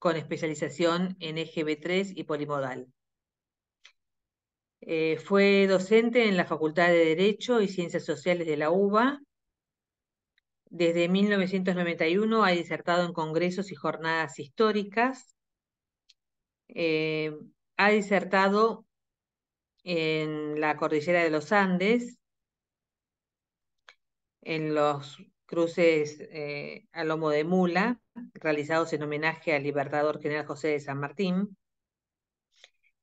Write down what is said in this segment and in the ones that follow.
con especialización en EGB3 y polimodal. Eh, fue docente en la Facultad de Derecho y Ciencias Sociales de la UBA. Desde 1991 ha disertado en congresos y jornadas históricas. Eh, ha disertado en la Cordillera de los Andes, en los cruces eh, a lomo de mula, realizados en homenaje al libertador general José de San Martín.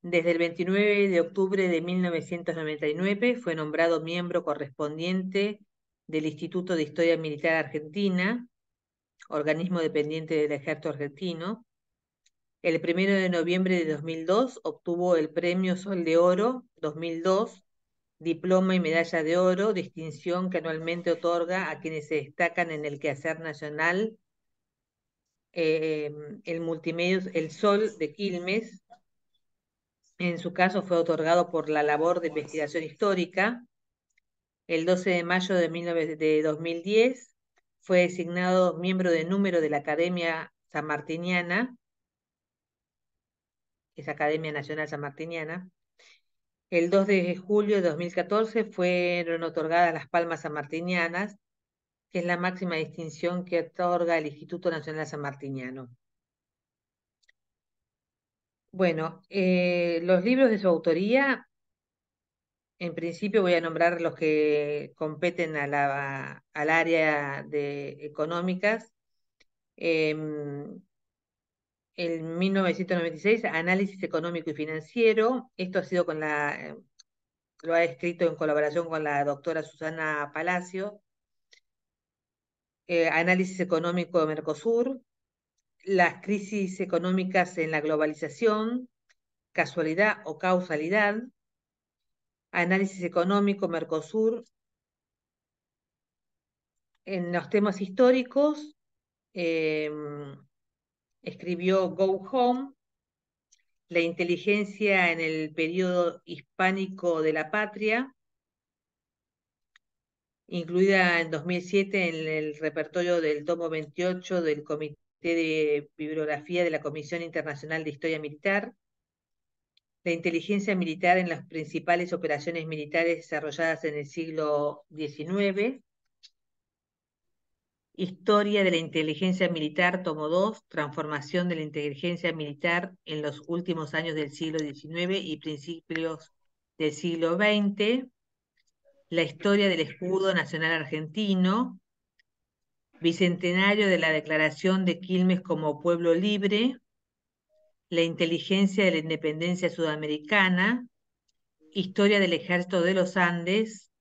Desde el 29 de octubre de 1999 fue nombrado miembro correspondiente del Instituto de Historia Militar Argentina, organismo dependiente del Ejército Argentino. El 1 de noviembre de 2002 obtuvo el Premio Sol de Oro 2002 diploma y medalla de oro, distinción que anualmente otorga a quienes se destacan en el quehacer nacional, em, el multimedios El Sol de Quilmes, en su caso fue otorgado por la labor de investigación histórica. El 12 de mayo de, 2010 fue designado miembro de número de la Academia Martiniana, es Academia Nacional Martiniana. El 2 de julio de 2014 fueron otorgadas las Palmas Sanmartinianas, que es la máxima distinción que otorga el Instituto Nacional Sanmartiniano. Bueno, eh, los libros de su autoría, en principio voy a nombrar los que competen al área de económicas. Em, en 1996, Análisis Económico y Financiero. Esto ha sido con la, lo ha escrito en colaboración con la doctora Susana Palacio. Eh, análisis Económico de Mercosur, Las crisis económicas en la globalización, casualidad o causalidad, Análisis Económico Mercosur. En los temas históricos, eh, escribió Go Home, La inteligencia en el periodo hispánico de la patria, incluida en 2007 en el repertorio del tomo 28 del Comité de Bibliografía de la Comisión Internacional de Historia Militar, la inteligencia militar en las principales operaciones militares desarrolladas en el siglo XIX, Historia de la inteligencia militar, tomo 2, transformación de la inteligencia militar en los últimos años del siglo XIX y principios del siglo XX. La historia del escudo nacional argentino. Bicentenario de la declaración de Quilmes como pueblo libre. La inteligencia de la independencia sudamericana. Historia del ejército de los Andes.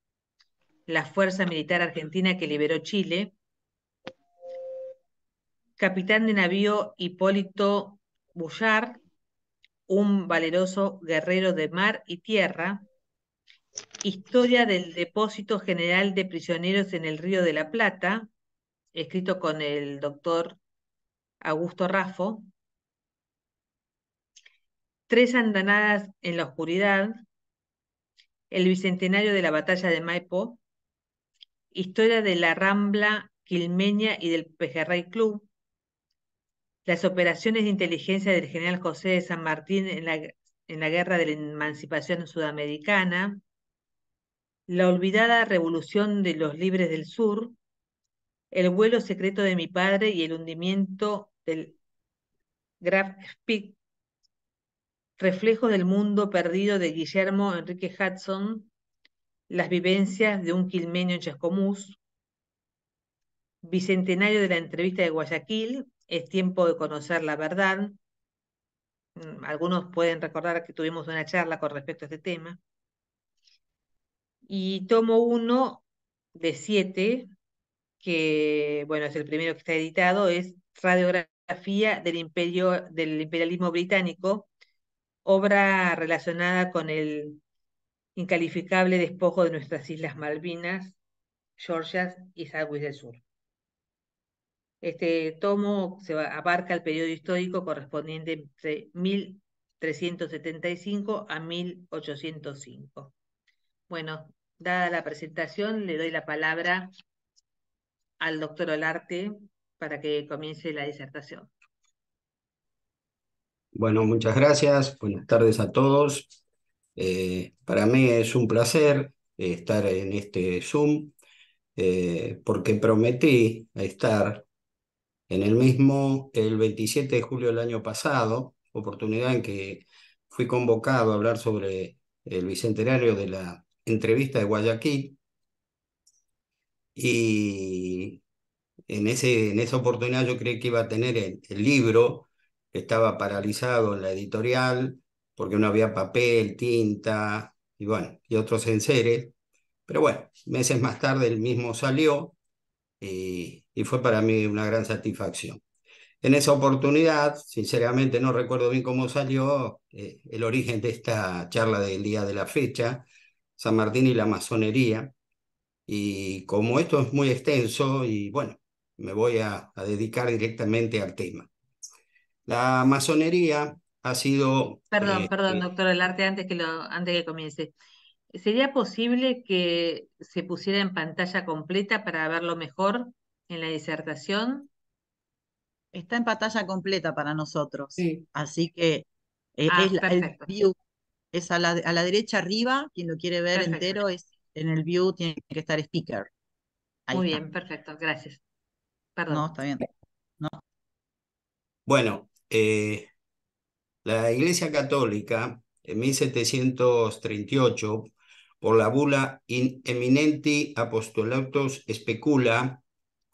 La fuerza militar argentina que liberó Chile capitán de navío Hipólito Bullard, un valeroso guerrero de mar y tierra, Historia del Depósito General de Prisioneros en el Río de la Plata, escrito con el doctor Augusto Raffo, Tres Andanadas en la Oscuridad, El Bicentenario de la Batalla de Maipo, Historia de la Rambla Quilmeña y del Pejerrey Club, las operaciones de inteligencia del general José de San Martín en la, en la Guerra de la Emancipación Sudamericana, la olvidada revolución de los libres del sur, el vuelo secreto de mi padre y el hundimiento del Graf Spee, reflejos del mundo perdido de Guillermo Enrique Hudson, las vivencias de un quilmeño en Chascomús, bicentenario de la entrevista de Guayaquil, es tiempo de conocer la verdad. Mm, algunos pueden recordar que tuvimos una charla con respecto a este tema. Y tomo uno de siete, que bueno, es el primero que está editado, es Radiografía del Imperio, del Imperialismo Británico, obra relacionada con el incalificable despojo de nuestras Islas Malvinas, Georgias y Sandwich del Sur. Este tomo se abarca el periodo histórico correspondiente entre 1375 a 1805. Bueno, dada la presentación, le doy la palabra al doctor Olarte para que comience la disertación. Bueno, muchas gracias. Buenas tardes a todos. Eh, para mí es un placer eh, estar en este Zoom eh, porque prometí estar en el mismo, el 27 de julio del año pasado, oportunidad en que fui convocado a hablar sobre el bicentenario de la entrevista de Guayaquil, y en, ese, en esa oportunidad yo creí que iba a tener el, libro, estaba paralizado en la editorial, porque no había papel, tinta, y bueno, y otros enseres. Pero bueno, meses más tarde el mismo salió, y y fue para mí una gran satisfacción. En esa oportunidad, sinceramente no recuerdo bien cómo salió eh, el origen de esta charla del día de la fecha, San Martín y la masonería, y como esto es muy extenso, y bueno, me voy a, dedicar directamente al tema. La masonería ha sido... Perdón, eh, perdón, eh, doctor, el arte antes que, lo, antes que comience. ¿Sería posible que se pusiera en pantalla completa para verlo mejor? en la disertación? Está en pantalla completa para nosotros. Así que eh, es ah, a la, derecha arriba, quien lo quiere ver entero, es en el view tiene que estar speaker. Muy bien, perfecto, gracias. Perdón. No, está bien. No. Bueno, eh, la Iglesia Católica en 1738, por la bula In Eminenti Apostolatus Specula,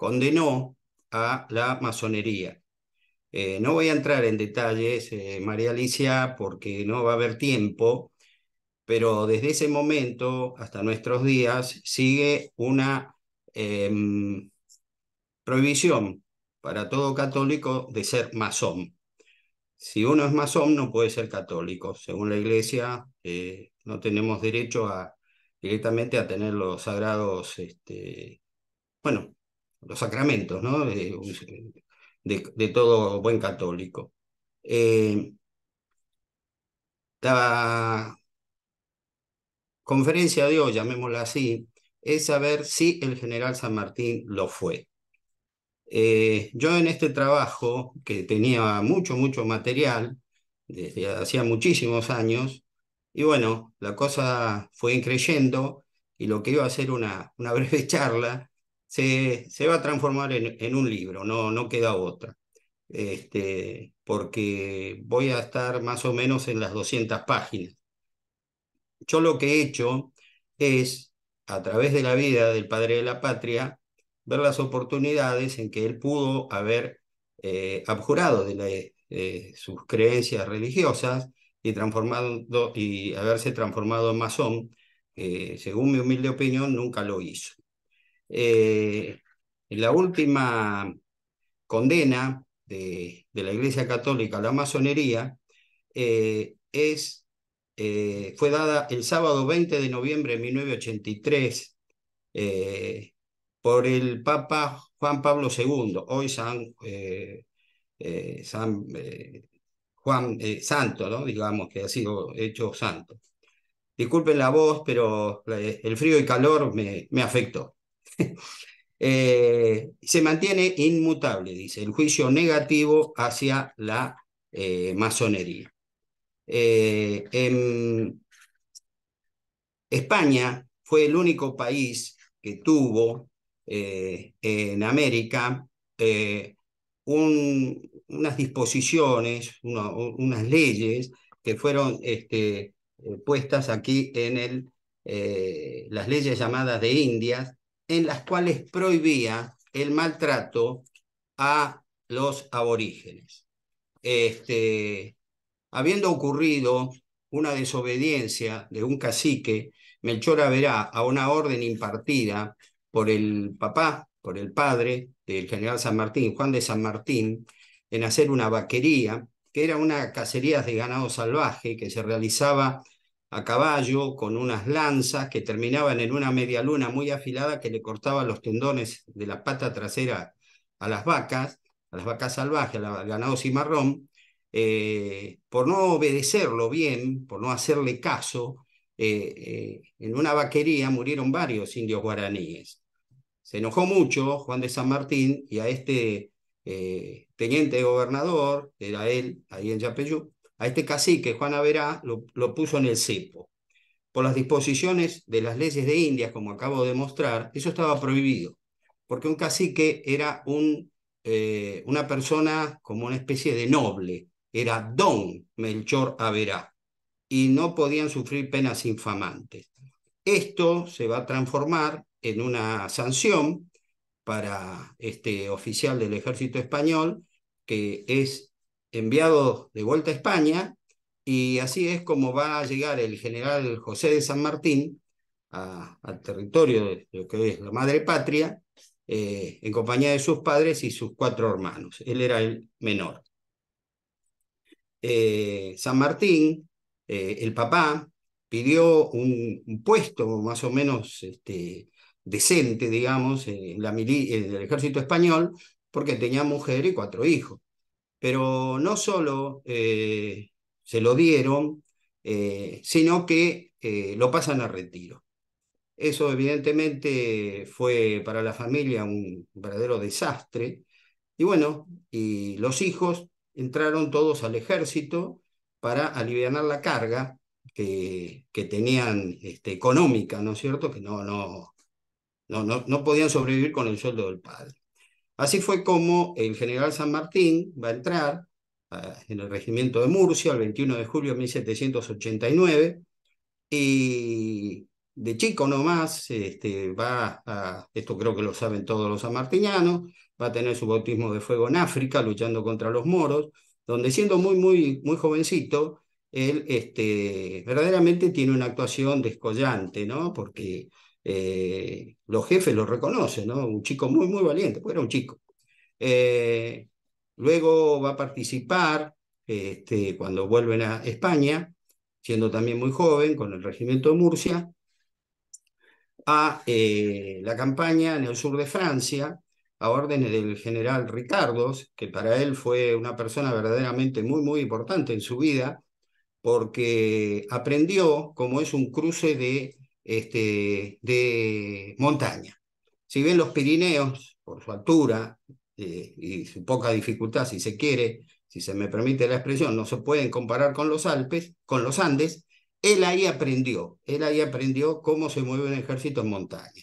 condenó a la masonería. Eh, no voy a entrar en detalles, eh, María Alicia, porque no va a haber tiempo, pero desde ese momento hasta nuestros días sigue una em, prohibición para todo católico de ser masón. Si uno es masón, no puede ser católico. Según la Iglesia, eh, no tenemos derecho a, directamente a tener los sagrados, este, bueno, los sacramentos, ¿no? De, todo buen católico. Eh, la conferencia de hoy, llamémosla así, es saber si el general San Martín lo fue. Eh, yo en este trabajo, que tenía mucho, mucho material, desde hacía muchísimos años, y bueno, la cosa fue creyendo y lo que iba a ser una, una breve charla, se, va a transformar en, un libro, no, no queda otra. Este, porque voy a estar más o menos en las 200 páginas. Yo lo que he hecho es, a través de la vida del padre de la patria, ver las oportunidades en que él pudo haber eh, abjurado de eh, sus creencias religiosas y, y haberse transformado en masón, según mi humilde opinión, nunca lo hizo. Eh, la última condena de, la Iglesia Católica a la masonería eh, es, eh, fue dada el sábado 20 de noviembre de 1983 por el Papa Juan Pablo II, hoy San, Juan Santo, digamos que ha sido hecho santo. Disculpen la voz, pero el frío y calor me, me afectó. Eh, se mantiene inmutable, dice, el juicio negativo hacia la eh, masonería. Eh, en España fue el único país que tuvo en América unas disposiciones, unas leyes que fueron este, puestas aquí en el, las leyes llamadas de Indias, en las cuales prohibía el maltrato a los aborígenes. Este, habiendo ocurrido una desobediencia de un cacique, Melchora verá a una orden impartida por el papá, por el padre del general San Martín, Juan de San Martín, en hacer una vaquería, que era una cacería de ganado salvaje que se realizaba a caballo, con unas lanzas que terminaban en una media luna muy afilada que le cortaba los tendones de la pata trasera a las vacas, a las vacas salvajes, al ganado cimarrón, eh, por no obedecerlo bien, por no hacerle caso, eh, eh, en una vaquería murieron varios indios guaraníes. Se enojó mucho Juan de San Martín y a este teniente gobernador, era él, ahí en Yapeyú, a este cacique, Juan Averá, lo, puso en el cepo. Por las disposiciones de las leyes de India, como acabo de mostrar, eso estaba prohibido, porque un cacique era un, eh, una persona como una especie de noble, era don Melchor Averá, y no podían sufrir penas infamantes. Esto se va a transformar en una sanción para este oficial del ejército español, que es enviado de vuelta a España, y así es como va a llegar el general José de San Martín al territorio de lo que es la madre patria, eh, en compañía de sus padres y sus cuatro hermanos. Él era el menor. Eh, San Martín, eh, el papá, pidió un, puesto más o menos este, decente, digamos, en, la en el ejército español, porque tenía mujer y cuatro hijos pero no solo eh, se lo dieron, eh, sino que eh, lo pasan a retiro. Eso evidentemente fue para la familia un verdadero desastre. Y bueno, y los hijos entraron todos al ejército para aliviar la carga que, que tenían este, económica, ¿no es cierto? Que no, no, no, no podían sobrevivir con el sueldo del padre. Así fue como el general San Martín va a entrar ah, en el regimiento de Murcia el 21 de julio de 1789 y de chico nomás este, va a, esto creo que lo saben todos los sanmartinianos, va a tener su bautismo de fuego en África luchando contra los moros, donde siendo muy, muy, muy jovencito, él este, verdaderamente tiene una actuación descollante, ¿no? Porque eh, los jefes lo reconocen, Un chico muy, muy valiente, porque era un chico. Eh, luego va a participar este, cuando vuelven a España, siendo también muy joven, con el regimiento de Murcia, a eh, la campaña en el sur de Francia, a órdenes del general Ricardos, que para él fue una persona verdaderamente muy, muy importante en su vida, porque aprendió cómo es un cruce de este, de montaña. Si bien los Pirineos, por su altura eh, y su poca dificultad, si se quiere, si se me permite la expresión, no se pueden comparar con los Alpes, con los Andes, él ahí aprendió, él ahí aprendió cómo se mueve un ejército en montaña.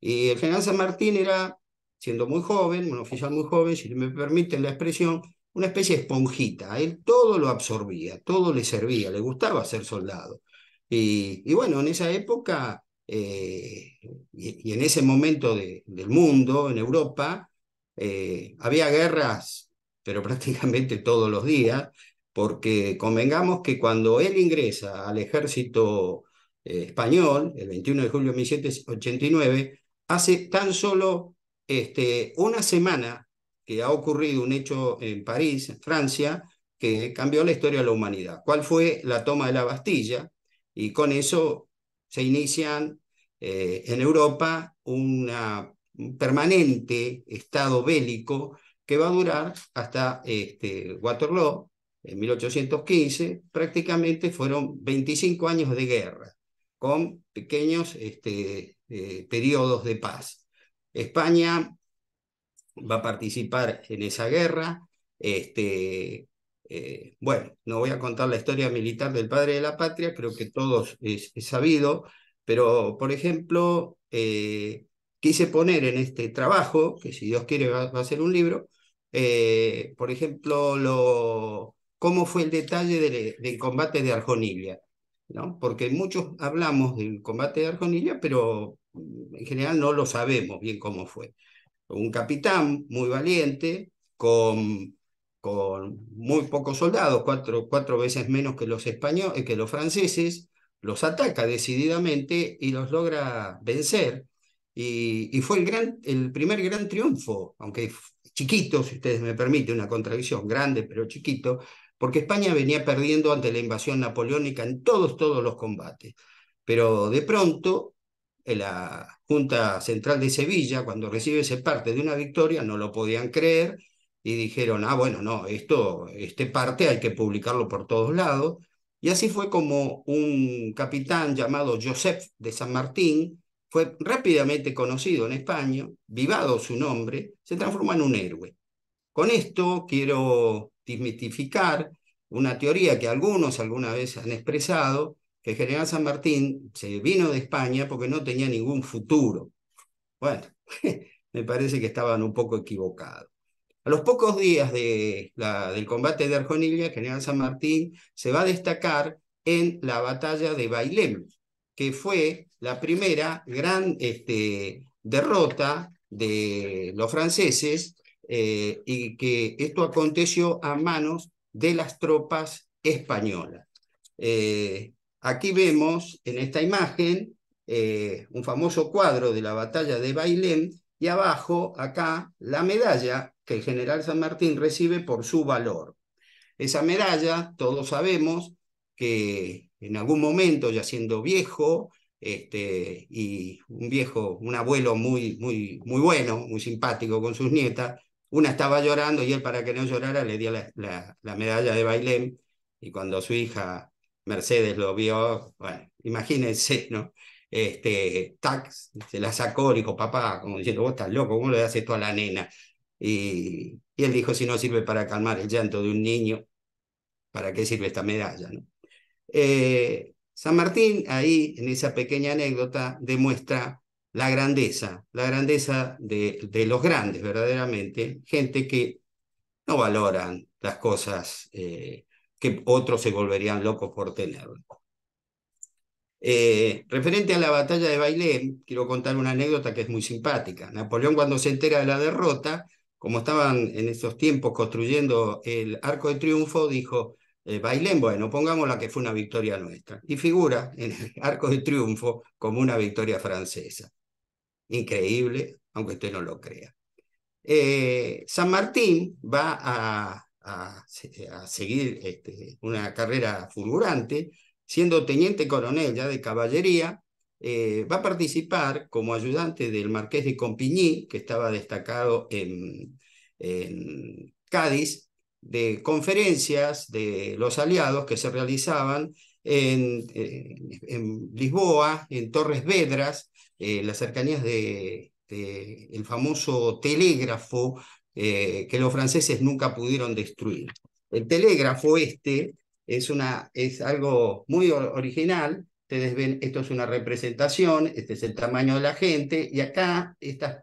Y el general San Martín era, siendo muy joven, un oficial muy joven, si me permiten la expresión, una especie de esponjita. él todo lo absorbía, todo le servía, le gustaba ser soldado. Y, bueno, en esa época eh, y, en ese momento del mundo, en Europa, eh, había guerras, pero prácticamente todos los días, porque convengamos que cuando él ingresa al ejército eh, español, el 21 de julio de 1789, hace tan solo este, una semana que ha ocurrido un hecho en París, en Francia, que cambió la historia de la humanidad. ¿Cuál fue la toma de la Bastilla? y con eso se inician eh, en Europa un permanente estado bélico que va a durar hasta este, Waterloo en 1815, prácticamente fueron 25 años de guerra, con pequeños este, eh, periodos de paz. España va a participar en esa guerra, este, eh, bueno, no voy a contar la historia militar del padre de la patria, creo que todos es, sabido, pero por ejemplo, eh, quise poner en este trabajo, que si Dios quiere va, a ser un libro, eh, por ejemplo, lo, cómo fue el detalle del, combate de Arjonilla, ¿no? porque muchos hablamos del combate de Arjonilla, pero mm, en general no lo sabemos bien cómo fue. Un capitán muy valiente, con con muy pocos soldados, cuatro, cuatro veces menos que los, españoles, eh, que los franceses, los ataca decididamente y los logra vencer. Y, fue el, gran, el primer gran triunfo, aunque chiquito, si ustedes me permiten, una contradicción grande, pero chiquito, porque España venía perdiendo ante la invasión napoleónica en todos, todos los combates. Pero de pronto, la Junta Central de Sevilla, cuando recibe ese parte de una victoria, no lo podían creer y dijeron, ah, bueno, no, esto, este parte hay que publicarlo por todos lados. Y así fue como un capitán llamado Joseph de San Martín fue rápidamente conocido en España, vivado su nombre, se transformó en un héroe. Con esto quiero desmitificar una teoría que algunos alguna vez han expresado, que el general San Martín se vino de España porque no tenía ningún futuro. Bueno, me parece que estaban un poco equivocados. A los pocos días del combate de Arjonilla, general San Martín se va a destacar en la batalla de Bailén, que fue la primera gran este, derrota de los franceses eh, y que esto aconteció a manos de las tropas españolas. Eh, aquí vemos en esta imagen eh, un famoso cuadro de la batalla de Bailén y abajo acá la medalla que el general San Martín recibe por su valor. Esa medalla, todos sabemos que en algún momento, ya siendo viejo, este, y un viejo, un abuelo muy, muy, muy bueno, muy simpático con sus nietas, una estaba llorando y él para que no llorara le dio la, la, medalla de Bailén y cuando su hija Mercedes lo vio, bueno, imagínense, ¿no? Este, se la sacó, dijo, papá, como diciendo, vos estás loco, ¿cómo le das esto a la nena? Y, él dijo, si no sirve para calmar el llanto de un niño, ¿para qué sirve esta medalla? Eh, San Martín ahí, en esa pequeña anécdota, demuestra la grandeza, la grandeza de, los grandes verdaderamente, gente que no valoran las cosas eh, que otros se volverían locos por tener. Eh, referente a la batalla de Bailén, quiero contar una anécdota que es muy simpática. Napoleón cuando se entera de la derrota, como estaban en esos tiempos construyendo el Arco de Triunfo, dijo, eh, bailén, bueno, pongamos la que fue una victoria nuestra. Y figura en el Arco de Triunfo como una victoria francesa. Increíble, aunque usted no lo crea. Eh, San Martín va a, seguir este, una carrera fulgurante, siendo teniente coronel ya de caballería, eh, va a participar como ayudante del marqués de Compigny, que estaba destacado en, en Cádiz de conferencias de los aliados que se realizaban en, eh, Lisboa, en Torres Vedras, en eh, las cercanías de, famoso telégrafo eh, que los franceses nunca pudieron destruir. El telégrafo este es, una, es algo muy original. Ustedes ven, esto es una representación, este es el tamaño de la gente, y acá estas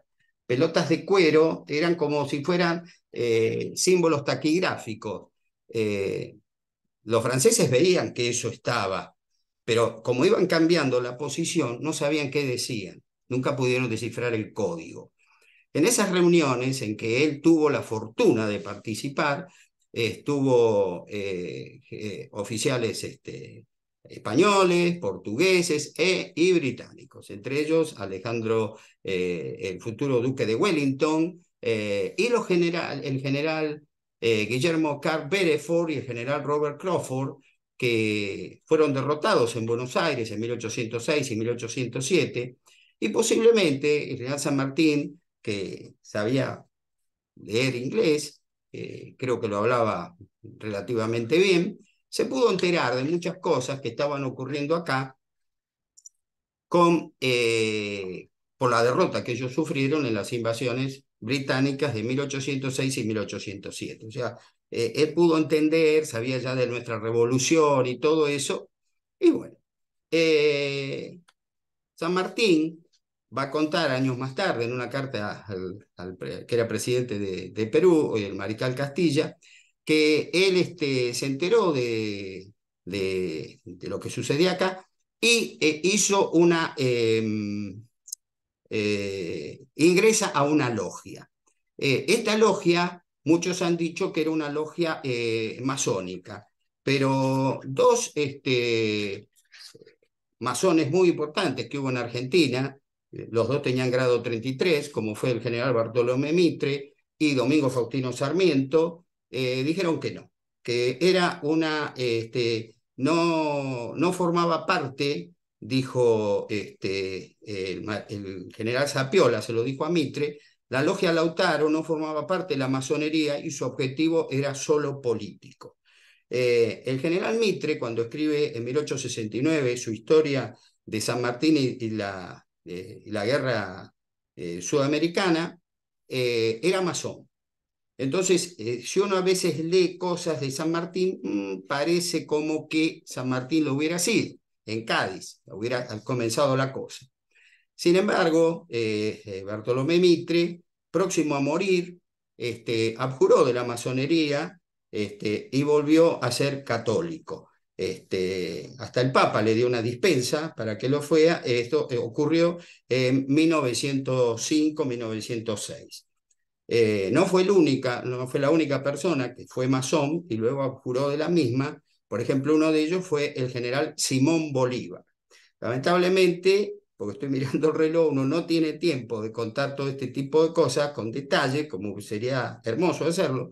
pelotas de cuero, eran como si fueran eh, símbolos taquigráficos. Eh, los franceses veían que eso estaba, pero como iban cambiando la posición, no sabían qué decían, nunca pudieron descifrar el código. En esas reuniones en que él tuvo la fortuna de participar, estuvo eh, oficiales este, españoles, portugueses e, y británicos, entre ellos Alejandro, eh, el futuro duque de Wellington, eh, y general, el general eh, Guillermo Carr Bereford y el general Robert Crawford, que fueron derrotados en Buenos Aires en 1806 y 1807, y posiblemente el general San Martín, que sabía leer inglés, creo que lo hablaba relativamente bien, se pudo enterar de muchas cosas que estaban ocurriendo acá con, eh, por la derrota que ellos sufrieron en las invasiones británicas de 1806 y 1807. O sea, eh, él pudo entender, sabía ya de nuestra revolución y todo eso. Y bueno, eh, San Martín va a contar años más tarde en una carta al, que era presidente de, de Perú, hoy el mariscal Castilla, que él este, se enteró de, lo que sucedía acá y eh, hizo una, em, eh, ingresa a una logia. Eh, esta logia, muchos han dicho que era una logia masónica, pero dos este, masones muy importantes que hubo en Argentina, los dos tenían grado 33, como fue el general Bartolomé Mitre y Domingo Faustino Sarmiento, eh, dijeron que no, que era una, este, no, no formaba parte, dijo este, el, general Zapiola, se lo dijo a Mitre, la logia Lautaro no formaba parte de la masonería y su objetivo era solo político. Eh, el general Mitre, cuando escribe en 1869 su historia de San Martín y, la, eh, la guerra sudamericana, era masón. Entonces, eh, si uno a veces lee cosas de San Martín, mm, parece como que San Martín lo hubiera sido en Cádiz, hubiera comenzado la cosa. Sin embargo, eh, eh, Bartolomé Mitre, próximo a morir, este, abjuró de la masonería este, y volvió a ser católico. Este, hasta el Papa le dio una dispensa para que lo fuera. Esto ocurrió en 1905-1906. Eh, no, fue la única persona que fue masón y luego abjuró de la misma. Por ejemplo, uno de ellos fue el general Simón Bolívar. Lamentablemente, porque estoy mirando el reloj, uno no tiene tiempo de contar todo este tipo de cosas con detalle, como sería hermoso hacerlo,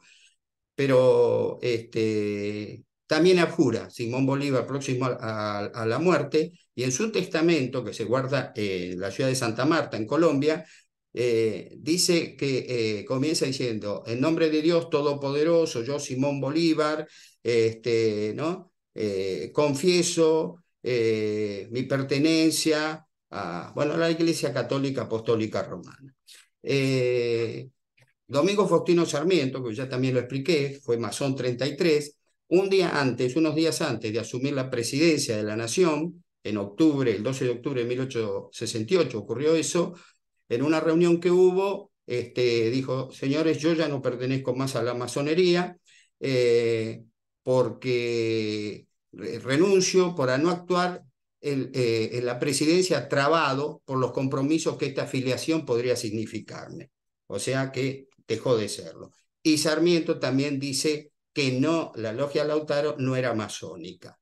pero este, también abjura Simón Bolívar próximo a, la muerte y en su testamento que se guarda en la ciudad de Santa Marta, en Colombia, eh, dice que eh, comienza diciendo, en nombre de Dios Todopoderoso, yo Simón Bolívar, este, ¿no? Eh, confieso mi pertenencia a, bueno, a la Iglesia Católica Apostólica Romana. Domingo Faustino Sarmiento, que ya también lo expliqué, fue masón 33, un día antes, unos días antes de asumir la presidencia de la Nación, en octubre, el 12 de octubre de 1868 ocurrió eso, en una reunión que hubo, este, dijo, señores, yo ya no pertenezco más a la masonería eh, porque renuncio para no actuar eh, en, la presidencia trabado por los compromisos que esta afiliación podría significarme. O sea que dejó de serlo. Y Sarmiento también dice que no, la logia Lautaro no era masónica.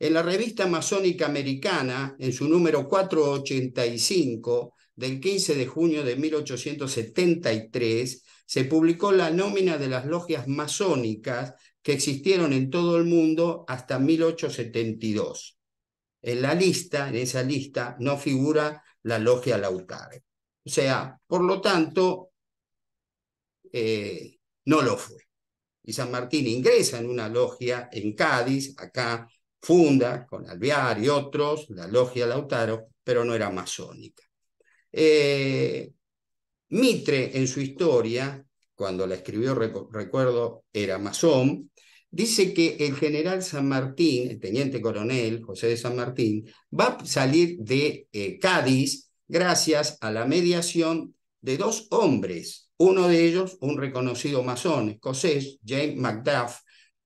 En la revista masónica americana, en su número 485, del 15 de junio de 1873 se publicó la nómina de las logias masónicas que existieron en todo el mundo hasta 1872. En la lista, en esa lista, no figura la logia Lautaro. O sea, por lo tanto, eh, no lo fue. Y San Martín ingresa en una logia en Cádiz, acá funda con Alvear y otros la logia Lautaro, pero no era masónica. Eh, Mitre en su historia, cuando la escribió, recuerdo, era masón, dice que el general San Martín, el teniente coronel José de San Martín, va a salir de eh, Cádiz gracias a la mediación de dos hombres, uno de ellos un reconocido masón escocés, James Macduff,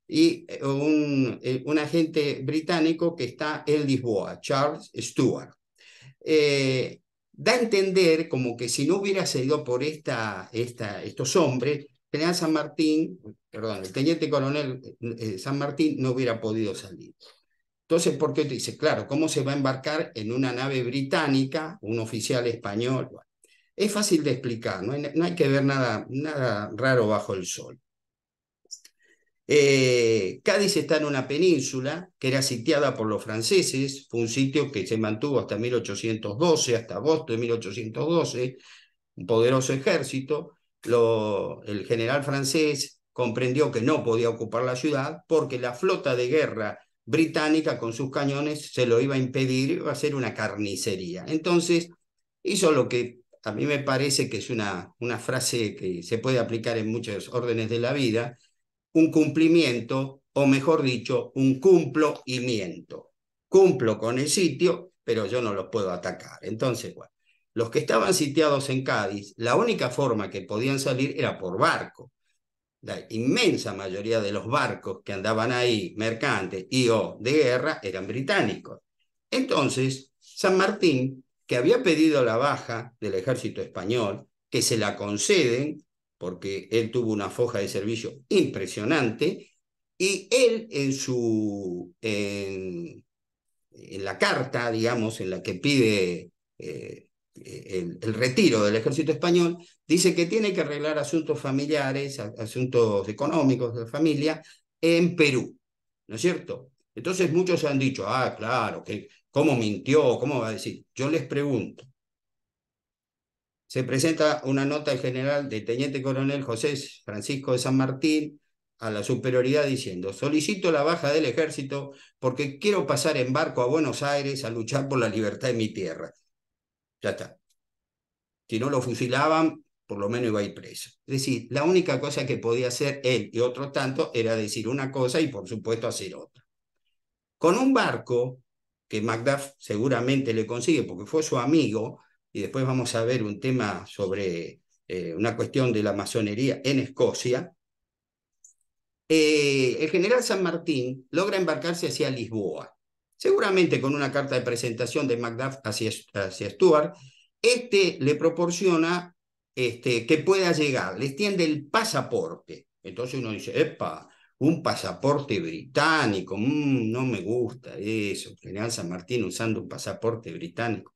y eh, un, un, agente británico que está en Lisboa, Charles Stewart da a entender como que si no hubiera salido por esta, esta, estos hombres, General San Martín, perdón, el teniente coronel eh, eh, San Martín no hubiera podido salir. Entonces, ¿por qué dice? Claro, ¿cómo se va a embarcar en una nave británica un oficial español? es fácil de explicar, no hay, no hay que ver nada, nada raro bajo el sol. Eh, Cádiz está en una península que era sitiada por los franceses, fue un sitio que se mantuvo hasta 1812, hasta agosto de 1812, un poderoso ejército. el general francés comprendió que no podía ocupar la ciudad porque la flota de guerra británica con sus cañones se lo iba a impedir, iba a ser una carnicería. Entonces hizo lo que a mí me parece que es una, una frase que se puede aplicar en muchos órdenes de la vida, un cumplimiento, o mejor dicho, un cumplimiento. Cumplo con el sitio, pero yo no lo puedo atacar. Entonces, los que estaban sitiados en Cádiz, la única forma que podían salir era por barco. La inmensa mayoría de los barcos que andaban ahí, mercantes y o de guerra, eran británicos. Entonces, San Martín, que había pedido la baja del ejército español, que se la conceden porque él tuvo una foja de servicio impresionante, y él en su, en, la carta, digamos, en la que pide eh, el, retiro del ejército español, dice que tiene que arreglar asuntos familiares, asuntos económicos de familia en Perú, ¿no es cierto? Entonces muchos han dicho, ah, claro, que cómo mintió, cómo va a decir. Yo les pregunto, se presenta una nota general de teniente coronel José Francisco de San Martín a la superioridad diciendo, solicito la baja del ejército porque quiero pasar en barco a Buenos Aires a luchar por la libertad de mi tierra. Ya está. Si no lo fusilaban, por lo menos iba a ir preso. Es decir, la única cosa que podía hacer él y otro tanto era decir una cosa y por supuesto hacer otra. Con un barco que Macduff seguramente le consigue porque fue su amigo, y después vamos a ver un tema sobre eh, una cuestión de la masonería en Escocia, eh, el general San Martín logra embarcarse hacia Lisboa, seguramente con una carta de presentación de Macduff hacia, Stuart. Este le proporciona este, que pueda llegar, le extiende el pasaporte. Entonces uno dice, epa, un pasaporte británico, mm, no me gusta eso, general San Martín usando un pasaporte británico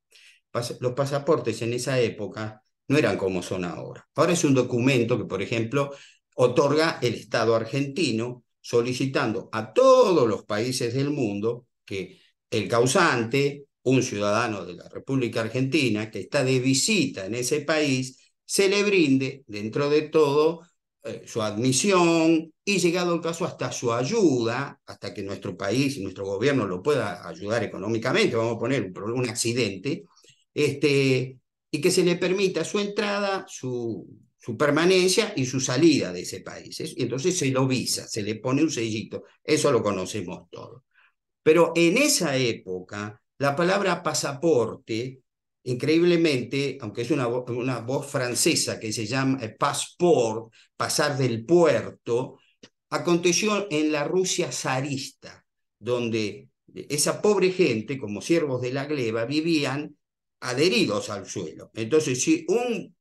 los pasaportes en esa época no eran como son ahora. Ahora es un documento que, por ejemplo, otorga el Estado argentino solicitando a todos los países del mundo que el causante, un ciudadano de la República Argentina que está de visita en ese país, se le brinde dentro de todo eh, su admisión y llegado el caso hasta su ayuda, hasta que nuestro país y nuestro gobierno lo pueda ayudar económicamente, vamos a poner un accidente, este, y que se le permita su entrada, su, permanencia y su salida de ese país. Y entonces se lo visa, se le pone un sellito. Eso lo conocemos todos. Pero en esa época, la palabra pasaporte, increíblemente, aunque es una, una voz francesa que se llama eh, passport, pasar del puerto, aconteció en la Rusia zarista, donde esa pobre gente, como siervos de la gleba, vivían adheridos al suelo. Entonces, si un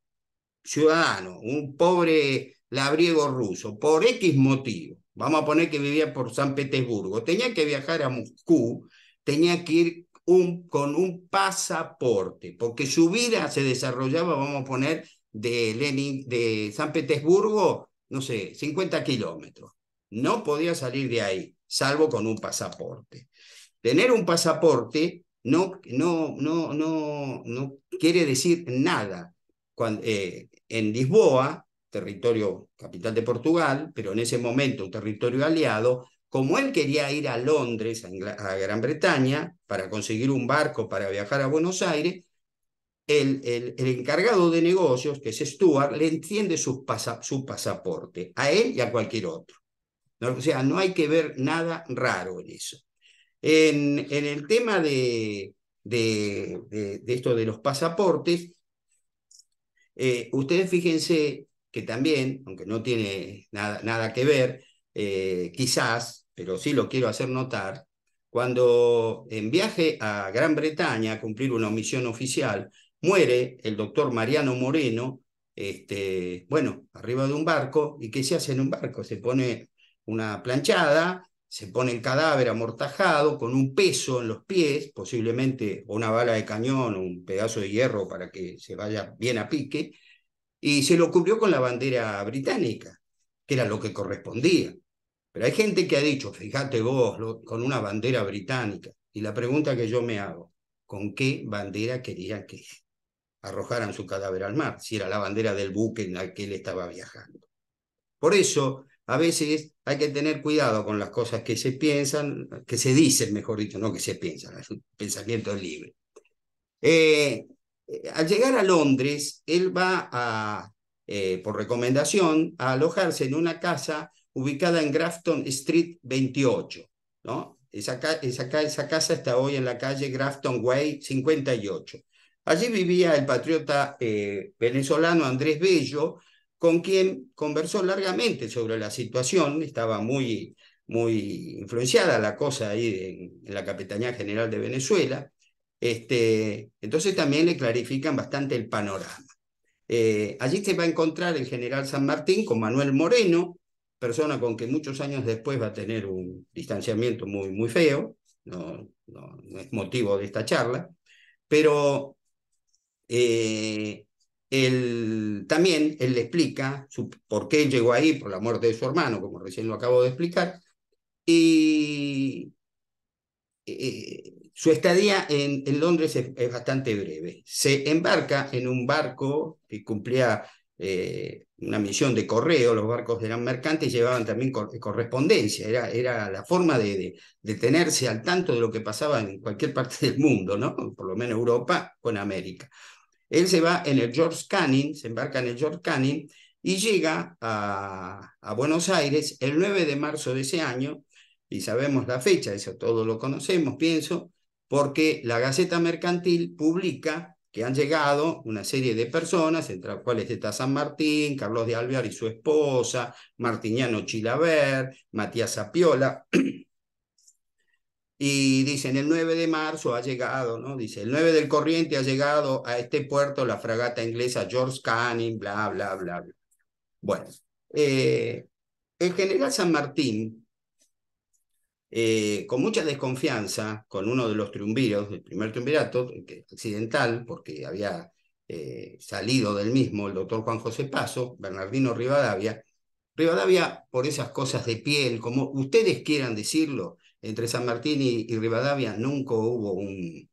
ciudadano, un pobre labriego ruso, por X motivo, vamos a poner que vivía por San Petersburgo, tenía que viajar a Moscú, tenía que ir con un pasaporte, porque su vida se desarrollaba, vamos a poner, de, Lenin, de San Petersburgo, no sé, 50 kilómetros. No podía salir de ahí, salvo con un pasaporte. Tener un pasaporte no, no, no, no, quiere decir nada. Eh, en Lisboa, territorio capital de Portugal, pero en ese momento un territorio aliado, como él quería ir a Londres, a, Gran Bretaña, para conseguir un barco para viajar a Buenos Aires, el, el, encargado de negocios, que es Stuart, le entiende su, su pasaporte, a él y a cualquier otro. O sea, no hay que ver nada raro en eso. En, el tema de, esto de los pasaportes, eh, ustedes fíjense que también, aunque no tiene nada, que ver, eh, quizás, pero sí lo quiero hacer notar, cuando en viaje a Gran Bretaña a cumplir una misión oficial, muere el doctor Mariano Moreno, este, bueno, arriba de un barco, ¿y qué se hace en un barco? Se pone una planchada se pone el cadáver amortajado con un peso en los pies, posiblemente una bala de cañón o un pedazo de hierro para que se vaya bien a pique, y se lo cubrió con la bandera británica, que era lo que correspondía. Pero hay gente que ha dicho, fíjate vos, con una bandera británica, y la pregunta que yo me hago, ¿con qué bandera querían que arrojaran su cadáver al mar, si era la bandera del buque en la que él estaba viajando? Por eso, a veces hay que tener cuidado con las cosas que se piensan, que se dicen, mejor dicho, no que se piensan, el pensamiento es libre. Eh, al llegar a Londres, él va eh, por recomendación, a alojarse en una casa ubicada en Grafton Street 28, ¿no? Esa, esa, casa está hoy en la calle Grafton Way 58. Allí vivía el patriota eh, venezolano Andrés Bello, con quien conversó largamente sobre la situación, estaba muy, muy influenciada la cosa ahí en la Capitanía General de Venezuela, este, entonces también le clarifican bastante el panorama. Eh, allí se va a encontrar el general San Martín con Manuel Moreno, persona con que muchos años después va a tener un distanciamiento muy, muy feo, no, no, es motivo de esta charla, pero eh, el también él le explica por qué llegó ahí, por la muerte de su hermano, como recién lo acabo de explicar, y eh, su estadía en, Londres es, bastante breve. Se embarca en un barco que cumplía eh, una misión de correo, los barcos eran mercantes y llevaban también eh, correspondencia, era, era la forma de, tenerse al tanto de lo que pasaba en cualquier parte del mundo, ¿no? por lo menos Europa con América. Él se va en el George Canning, se embarca en el George Canning y llega a, Buenos Aires el 9 de marzo de ese año, y sabemos la fecha, eso todo lo conocemos, pienso, porque la Gaceta Mercantil publica que han llegado una serie de personas, entre las cuales está San Martín, Carlos de Alvear y su esposa, Martiniano Chilaver, Matías Zapiola, y dicen el 9 de marzo ha llegado, ¿no? Dice el 9 del corriente ha llegado a este puerto la fragata inglesa George Canning, bla, bla, bla, Bueno, eh, el general San Martín, eh, con mucha desconfianza, con uno de los triunviros, del primer triunvirato, accidental, porque había eh, salido del mismo el doctor Juan José Paso, Bernardino Rivadavia, Rivadavia, por esas cosas de piel, como ustedes quieran decirlo, entre San Martín y, Rivadavia nunca hubo un,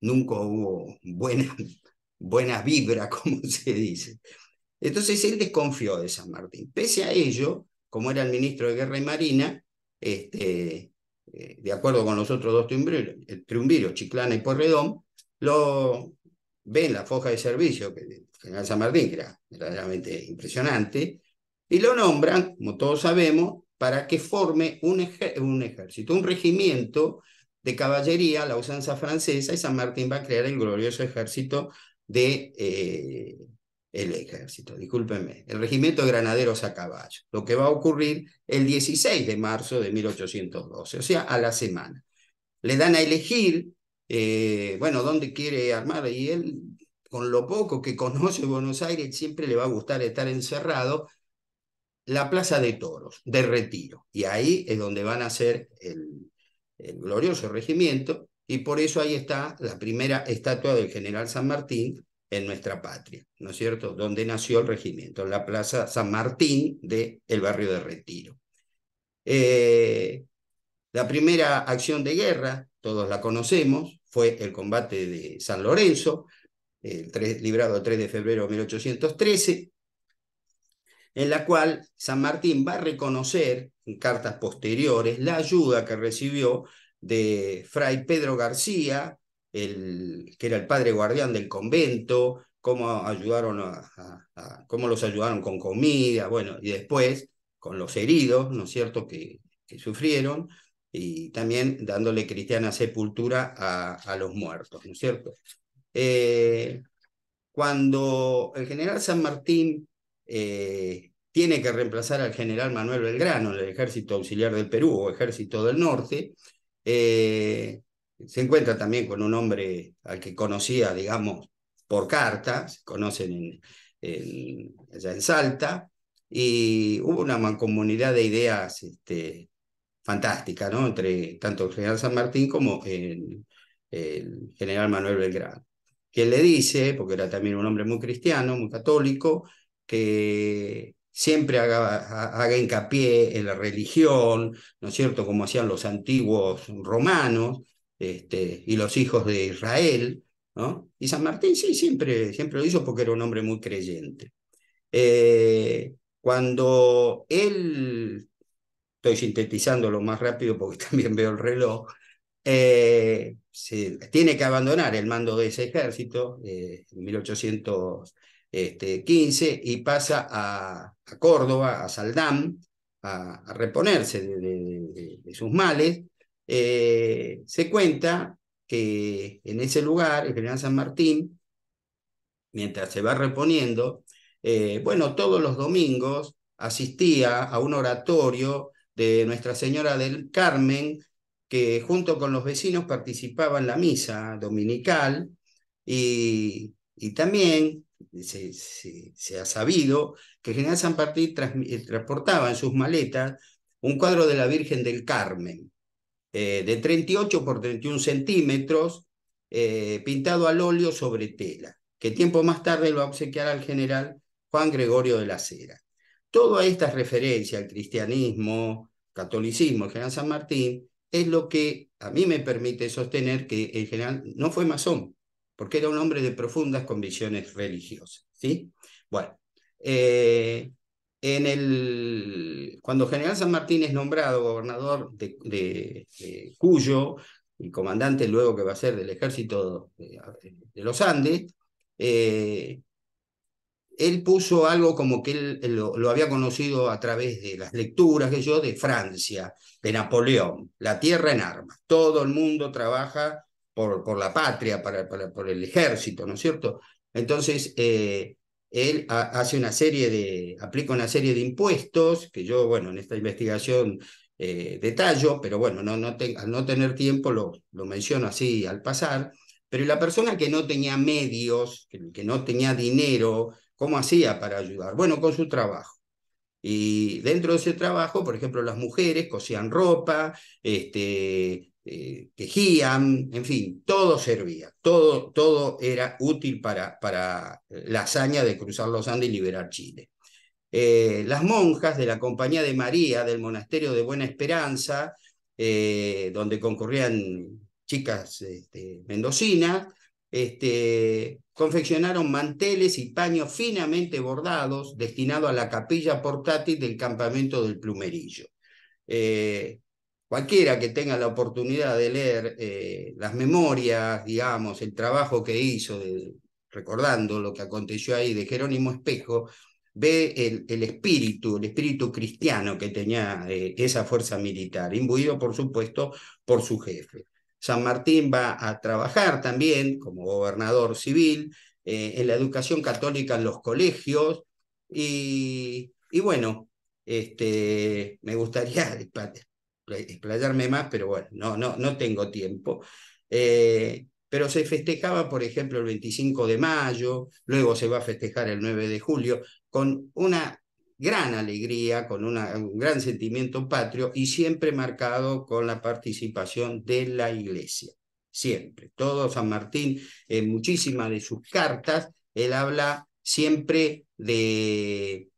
nunca hubo buena, buena vibra, como se dice. Entonces él desconfió de San Martín. Pese a ello, como era el ministro de Guerra y Marina, este, eh, de acuerdo con los otros dos eh, triunviros, Chiclana y Porredón, lo ven la foja de servicio que general San Martín, que era verdaderamente impresionante, y lo nombran, como todos sabemos, para que forme un, ejército, un regimiento de caballería, la usanza francesa, y San Martín va a crear el glorioso ejército de... Eh, el ejército, discúlpenme, el regimiento de granaderos a caballo, lo que va a ocurrir el 16 de marzo de 1812, o sea, a la semana. Le dan a elegir, eh, bueno, dónde quiere armar, y él, con lo poco que conoce Buenos Aires, siempre le va a gustar estar encerrado, la Plaza de Toros de Retiro. Y ahí es donde van a ser el, glorioso regimiento. Y por eso ahí está la primera estatua del general San Martín en nuestra patria, ¿no es cierto? Donde nació el regimiento, la Plaza San Martín del el barrio de Retiro. Eh, la primera acción de guerra, todos la conocemos, fue el combate de San Lorenzo, el librado el 3 de febrero de 1813, en la cual San Martín va a reconocer en cartas posteriores la ayuda que recibió de Fray Pedro García, el, que era el padre guardián del convento, cómo, ayudaron cómo los ayudaron con comida, bueno, y después con los heridos, ¿no es cierto?, que, sufrieron, y también dándole cristiana sepultura a, los muertos, ¿no es cierto? Eh, cuando el general San Martín eh, tiene que reemplazar al general Manuel Belgrano, el ejército auxiliar del Perú o ejército del norte. Eh, se encuentra también con un hombre al que conocía, digamos, por carta, se conocen en, allá en Salta, y hubo una mancomunidad de ideas este, fantástica, ¿no? Entre tanto el general San Martín como el, general Manuel Belgrano, quien le dice, porque era también un hombre muy cristiano, muy católico, que siempre haga, haga, hincapié en la religión, ¿no es cierto?, como hacían los antiguos romanos este, y los hijos de Israel, ¿no? Y San Martín sí, siempre, siempre lo hizo porque era un hombre muy creyente. Eh, cuando él, estoy sintetizando lo más rápido porque también veo el reloj, eh, tiene que abandonar el mando de ese ejército eh, en 1800. 15 este, y pasa a, Córdoba, a Saldán, a, reponerse de, sus males, eh, se cuenta que en ese lugar, el general San Martín, mientras se va reponiendo, eh, bueno, todos los domingos asistía a un oratorio de Nuestra Señora del Carmen, que junto con los vecinos participaba en la misa dominical y, y también se, ha sabido que General San Martín eh, transportaba en sus maletas un cuadro de la Virgen del Carmen, eh, de 38 por 31 centímetros, eh, pintado al óleo sobre tela, que tiempo más tarde lo va al general Juan Gregorio de la Cera. Toda esta referencia al cristianismo, catolicismo, el general San Martín, es lo que a mí me permite sostener que el general no fue masón, porque era un hombre de profundas convicciones religiosas. ¿sí? Bueno, eh, en el, cuando General San Martín es nombrado gobernador de, Cuyo y comandante luego que va a ser del ejército de, los Andes, eh, él puso algo como que él, lo, había conocido a través de las lecturas que yo de Francia, de Napoleón, la tierra en armas. Todo el mundo trabaja por, la patria, para, por el ejército, ¿no es cierto? Entonces, eh, él hace una serie de, aplica una serie de impuestos, que yo, bueno, en esta investigación eh, detallo, pero bueno, no, no al no tener tiempo lo, lo menciono así al pasar, pero la persona que no tenía medios, que no tenía dinero, ¿cómo hacía para ayudar? Bueno, con su trabajo. Y dentro de ese trabajo, por ejemplo, las mujeres cosían ropa, este, eh, quejían, en fin, todo servía, todo, todo era útil para, para la hazaña de cruzar los Andes y liberar Chile. Eh, las monjas de la Compañía de María del Monasterio de Buena Esperanza, eh, donde concurrían chicas este, mendocinas, este, confeccionaron manteles y paños finamente bordados destinados a la capilla portátil del campamento del Plumerillo cualquiera que tenga la oportunidad de leer eh, las memorias, digamos, el trabajo que hizo, recordando lo que aconteció ahí de Jerónimo Espejo, ve el, espíritu, el espíritu cristiano que tenía eh, esa fuerza militar, imbuido, por supuesto, por su jefe. San Martín va a trabajar también como gobernador civil eh, en la educación católica en los colegios y, bueno, este, me gustaría, explayarme eh, más, pero bueno, no, no, no tengo tiempo. Eh, pero se festejaba, por ejemplo, el 25 de mayo, luego se va a festejar el 9 de julio, con una gran alegría, con un gran sentimiento patrio y siempre marcado con la participación de la iglesia. Siempre. Todo San Martín, en muchísimas de sus cartas, él habla siempre de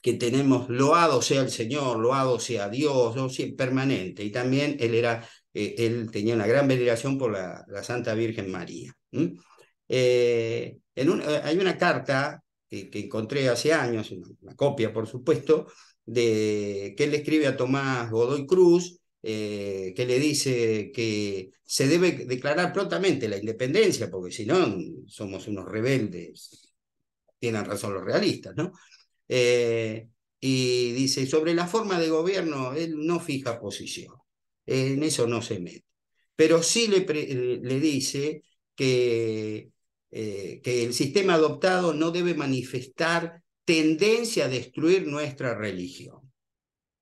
que tenemos, loado sea el Señor, loado sea Dios, permanente. Y también él, era, eh, él tenía una gran veneración por la, Santa Virgen María. Eh, eh, hay una carta que, encontré hace años, una, copia por supuesto, de, que él escribe a Tomás Godoy Cruz, que le dice que se debe declarar prontamente la independencia, porque si no somos unos rebeldes. Tienen razón los realistas, ¿no? Eh, y dice, sobre la forma de gobierno, él no fija posición, en eso no se mete. Pero sí le, dice que, eh, que el sistema adoptado no debe manifestar tendencia a destruir nuestra religión.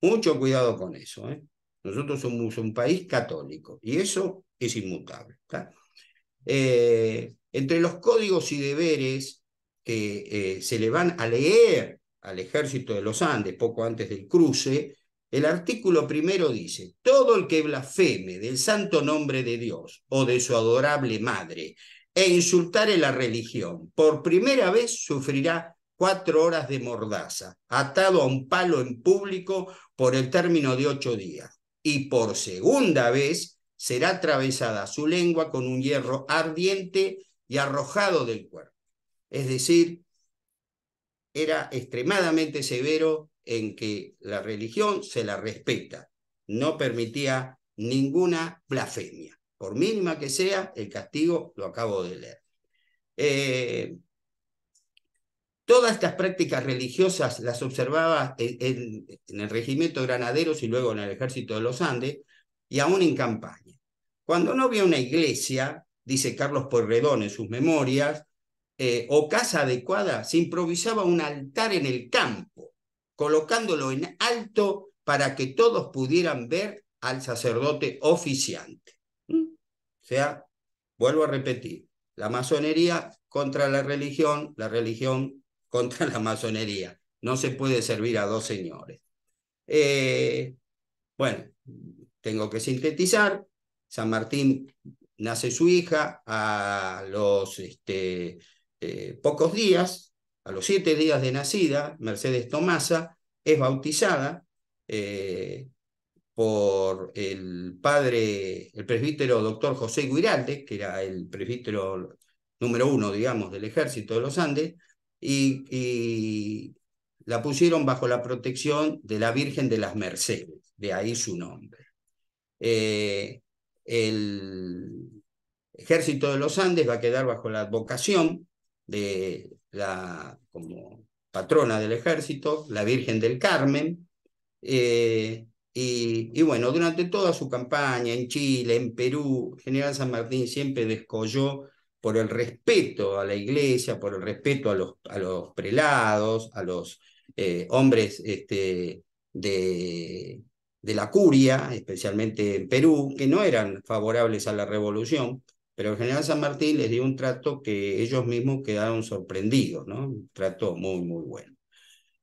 Mucho cuidado con eso. ¿eh? Nosotros somos un país católico y eso es inmutable. entre los códigos y deberes que se le van a leer al ejército de los Andes poco antes del cruce, el artículo primero dice, todo el que blasfeme del santo nombre de Dios o de su adorable madre e insultare la religión, por primera vez sufrirá cuatro horas de mordaza, atado a un palo en público por el término de ocho días, y por segunda vez será atravesada su lengua con un hierro ardiente y arrojado del cuerpo. Es decir, era extremadamente severo en que la religión se la respeta, no permitía ninguna blasfemia. Por mínima que sea, el castigo lo acabo de leer. Eh, todas estas prácticas religiosas las observaba en, el regimiento de granaderos y luego en el ejército de los Andes y aún en campaña. Cuando no había una iglesia, dice Carlos Porredón en sus memorias, eh, o casa adecuada, se improvisaba un altar en el campo, colocándolo en alto para que todos pudieran ver al sacerdote oficiante. ¿Mm? O sea, vuelvo a repetir, la masonería contra la religión, la religión contra la masonería. No se puede servir a dos señores. Eh, bueno, tengo que sintetizar. San Martín nace su hija a los este, eh, pocos días, a los siete días de nacida, Mercedes Tomasa es bautizada eh, por el padre, el presbítero doctor José Guiralde, que era el presbítero número uno, digamos, del ejército de los Andes, y, la pusieron bajo la protección de la Virgen de las Mercedes, de ahí su nombre. Eh, el ejército de los Andes va a quedar bajo la advocación de la como patrona del ejército, la Virgen del Carmen, eh, y, bueno, durante toda su campaña en Chile, en Perú, General San Martín siempre descolló por el respeto a la iglesia, por el respeto a los, a los prelados, a los eh, hombres este, de, de la curia, especialmente en Perú, que no eran favorables a la revolución, pero el general San Martín les dio un trato que ellos mismos quedaron sorprendidos, ¿no? Un trato muy, muy bueno.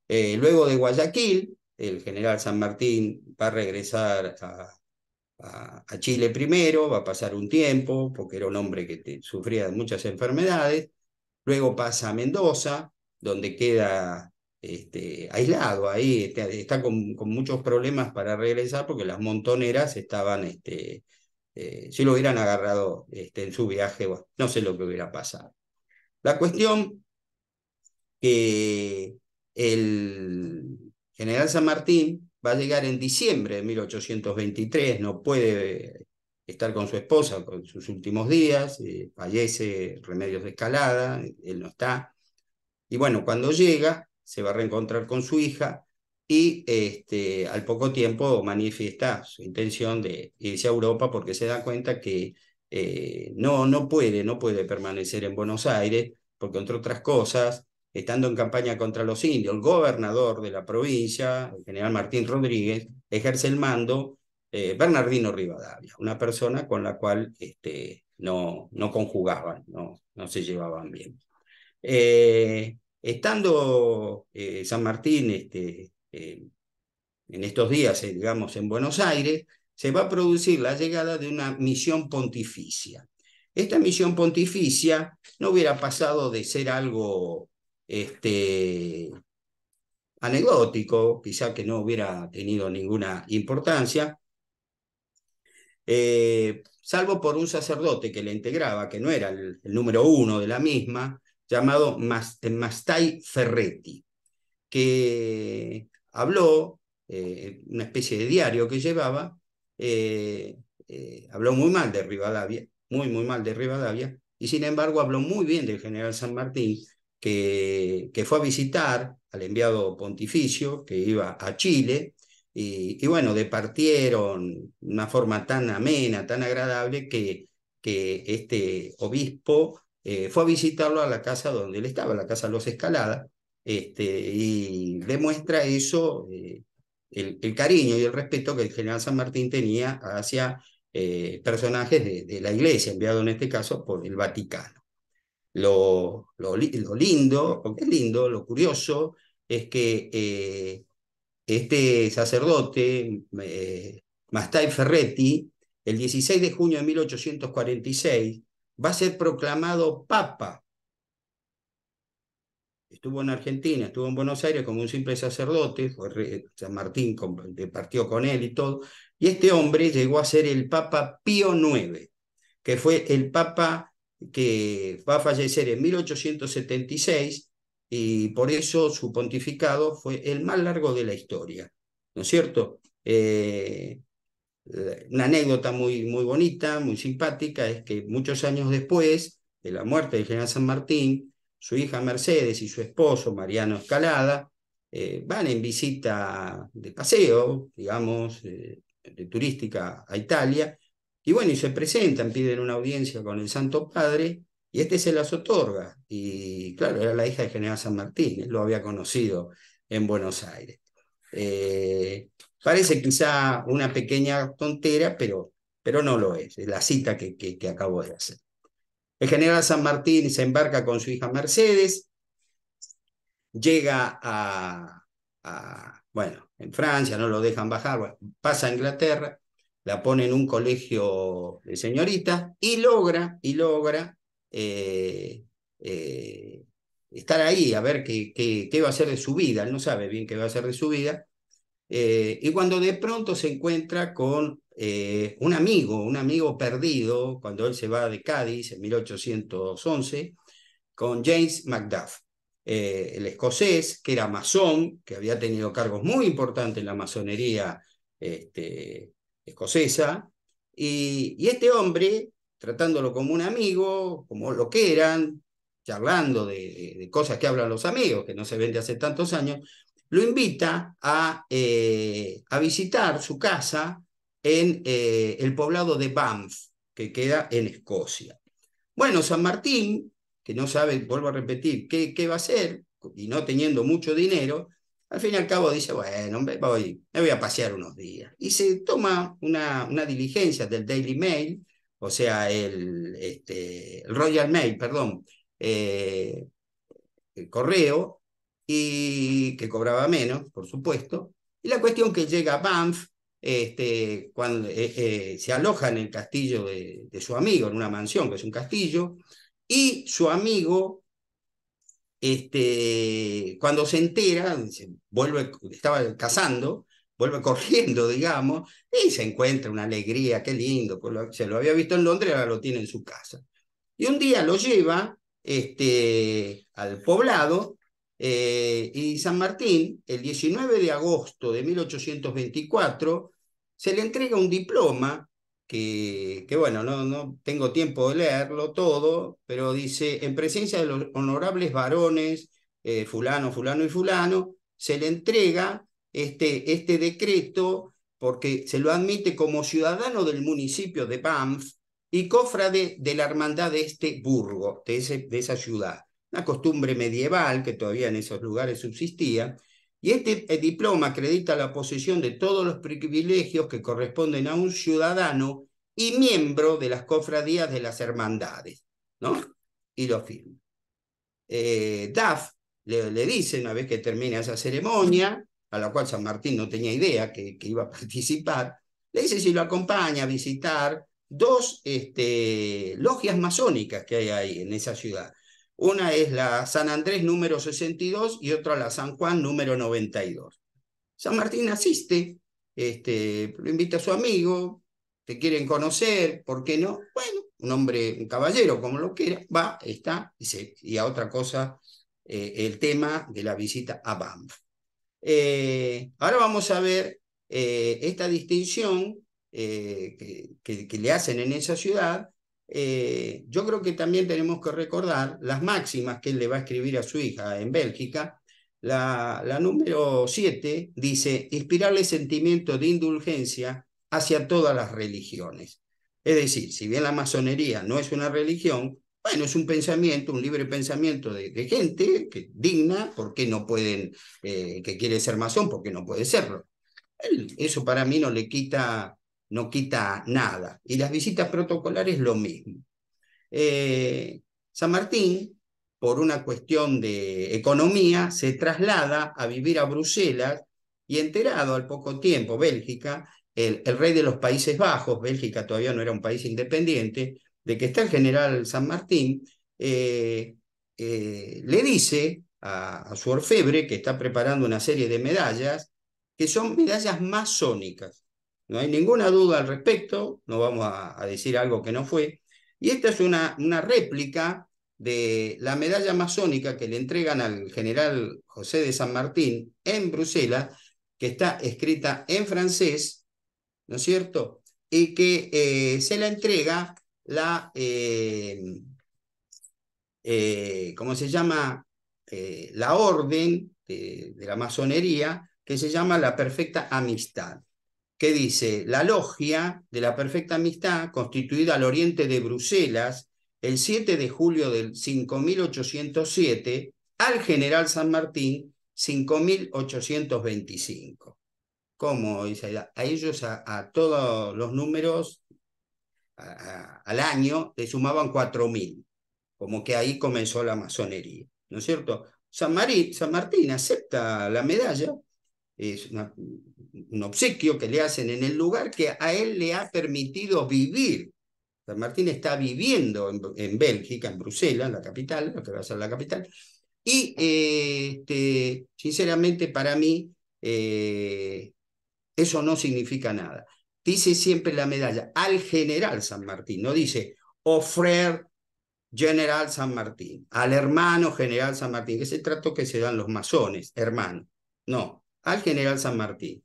Eh, luego de Guayaquil, el general San Martín va a regresar a, Chile primero, va a pasar un tiempo, porque era un hombre que te, sufría muchas enfermedades. Luego pasa a Mendoza, donde queda este, aislado ahí, está, con, con, muchos problemas para regresar porque las montoneras estaban este, si eh, lo hubieran agarrado este, en su viaje, no sé lo que hubiera pasado. La cuestión que el general San Martín va a llegar en diciembre de 1823, no puede estar con su esposa en sus últimos días, eh, fallece Remedios de Escalada, él no está. Y bueno, cuando llega, se va a reencontrar con su hija, y este, al poco tiempo manifiesta su intención de irse a Europa porque se da cuenta que eh, no, no puede, no puede permanecer en Buenos Aires, porque entre otras cosas, estando en campaña contra los indios, el gobernador de la provincia, el general Martín Rodríguez, ejerce el mando eh, Bernardino Rivadavia, una persona con la cual este, no, no conjugaban, no, no se llevaban bien. Eh, estando San Martín este, eh, en estos días, eh, digamos, en Buenos Aires, se va a producir la llegada de una misión pontificia. Esta misión pontificia no hubiera pasado de ser algo este, anecdótico, quizá que no hubiera tenido ninguna importancia, eh, salvo por un sacerdote que la integraba, que no era el, el número uno de la misma, llamado Mastai Ferretti, que habló, eh, una especie de diario que llevaba, eh, eh, habló muy mal de Rivadavia, muy, muy mal de Rivadavia, y sin embargo habló muy bien del general San Martín, que, que fue a visitar al enviado pontificio, que iba a Chile, y, bueno, departieron de una forma tan amena, tan agradable, que, que este obispo fue a visitarlo a la casa donde él estaba, la casa Los Escalada, este, y demuestra eso eh, el, cariño y el respeto que el general San Martín tenía hacia eh, personajes de, la iglesia, enviado en este caso por el Vaticano. Lo, lo, lindo, lindo, lo curioso, es que eh, este sacerdote, Mastai Ferretti, el 16 de junio de 1846, va a ser proclamado papa estuvo en Argentina, estuvo en Buenos Aires como un simple sacerdote, eh, San Martín partió con él y todo, y este hombre llegó a ser el Papa Pío IX, que fue el Papa que va a fallecer en 1876 y por eso su pontificado fue el más largo de la historia, ¿no es cierto? Eh, una anécdota muy, muy bonita, muy simpática, es que muchos años después de la muerte de General San Martín, su hija Mercedes y su esposo Mariano Escalada eh, van en visita de paseo, digamos, eh, de turística a Italia, y bueno, y se presentan, piden una audiencia con el Santo Padre, y este se las otorga. Y claro, era la hija de general San Martín, él lo había conocido en Buenos Aires. Eh, parece quizá una pequeña tontera, pero, pero no lo es, es la cita que, que, que acabo de hacer. El general San Martín se embarca con su hija Mercedes, llega a, bueno, en Francia, no lo dejan bajar, pasa a Inglaterra, la pone en un colegio de señoritas y logra, y logra eh, eh, estar ahí a ver qué, qué, qué, va a hacer de su vida. Él no sabe bien qué va a hacer de su vida. Eh, y cuando de pronto se encuentra con eh, un amigo, un amigo perdido, cuando él se va de Cádiz en 1811, con James Macduff, eh, el escocés, que era masón, que había tenido cargos muy importantes en la masonería este, escocesa, y, este hombre, tratándolo como un amigo, como lo que eran, charlando de, de, cosas que hablan los amigos, que no se ven de hace tantos años, lo invita eh, a, visitar su casa en eh, el poblado de Banff, que queda en Escocia. Bueno, San Martín, que no sabe, vuelvo a repetir, qué, va a hacer, y no teniendo mucho dinero, al fin y al cabo dice, bueno, me voy, me voy a pasear unos días. Y se toma una, una diligencia del Daily Mail, o sea, el, este, Royal Mail, perdón, eh, el correo, y que cobraba menos, por supuesto. Y la cuestión que llega a Banff, este, cuando eh, eh, se aloja en el castillo de, su amigo, en una mansión, que es un castillo, y su amigo, este, cuando se entera, vuelve, estaba cazando, vuelve corriendo, digamos, y se encuentra una alegría, qué lindo, pues se lo había visto en Londres, ahora lo tiene en su casa. Y un día lo lleva este, al poblado eh, y San Martín, el 19 de agosto de 1824, se le entrega un diploma que, bueno, no, tengo tiempo de leerlo todo, pero dice, en presencia de los honorables varones, eh, fulano, fulano y fulano, se le entrega este, este, decreto porque se lo admite como ciudadano del municipio de Banff y cofrade de la hermandad de este burgo, de esa ciudad costumbre medieval que todavía en esos lugares subsistía, y este diploma acredita la posesión de todos los privilegios que corresponden a un ciudadano y miembro de las cofradías de las hermandades, ¿no? Y lo firma. Eh, Duff Daf le, dice, una vez que termina esa ceremonia, a la cual San Martín no tenía idea que, iba a participar, le dice si lo acompaña a visitar dos este, logias masónicas que hay ahí en esa ciudad. Una es la San Andrés número 62 y otra la San Juan número 92. San Martín asiste, este, lo invita a su amigo, te quieren conocer, ¿por qué no? Bueno, un hombre, un caballero, como lo quiera, va, está, y, a otra cosa, eh, el tema de la visita a Banff. Eh, ahora vamos a ver eh, esta distinción que le hacen en esa ciudad eh, yo creo que también tenemos que recordar las máximas que él le va a escribir a su hija en Bélgica. La, número 7 dice, inspirarle sentimiento de indulgencia hacia todas las religiones. Es decir, si bien la masonería no es una religión, bueno, es un pensamiento, un libre pensamiento de, gente digna, porque no pueden, eh, que quiere ser masón, porque no puede serlo. Eso para mí no le quita no quita nada. Y las visitas protocolares lo mismo. Eh, San Martín, por una cuestión de economía, se traslada a vivir a Bruselas y enterado al poco tiempo, Bélgica, el, rey de los Países Bajos, Bélgica todavía no era un país independiente, de que está el general San Martín, eh, eh, le dice a, a, su orfebre, que está preparando una serie de medallas, que son medallas masónicas. No hay ninguna duda al respecto, no vamos a, decir algo que no fue. Y esta es una, réplica de la medalla masónica que le entregan al general José de San Martín en Bruselas, que está escrita en francés, ¿no es cierto? Y que eh, se la entrega la, eh, eh, ¿cómo se llama? la orden de la masonería, que se llama la perfecta amistad que dice, la logia de la perfecta amistad, constituida al oriente de Bruselas el 7 de julio del 5807, al general San Martín 5825. ¿Cómo, A ellos, a, todos los números al año, le sumaban 4000, como que ahí comenzó la masonería, ¿no es cierto? San Martín acepta la medalla es un obsequio que le hacen en el lugar que a él le ha permitido vivir. San Martín está viviendo en, Bélgica, en Bruselas, en la capital, lo que va a ser la capital. Y eh, este, sinceramente para mí eh, eso no significa nada. Dice siempre la medalla al general San Martín, no dice ofrecer oh, general San Martín, al hermano general San Martín, que es el trato que se dan los masones, hermano. No, al general San Martín.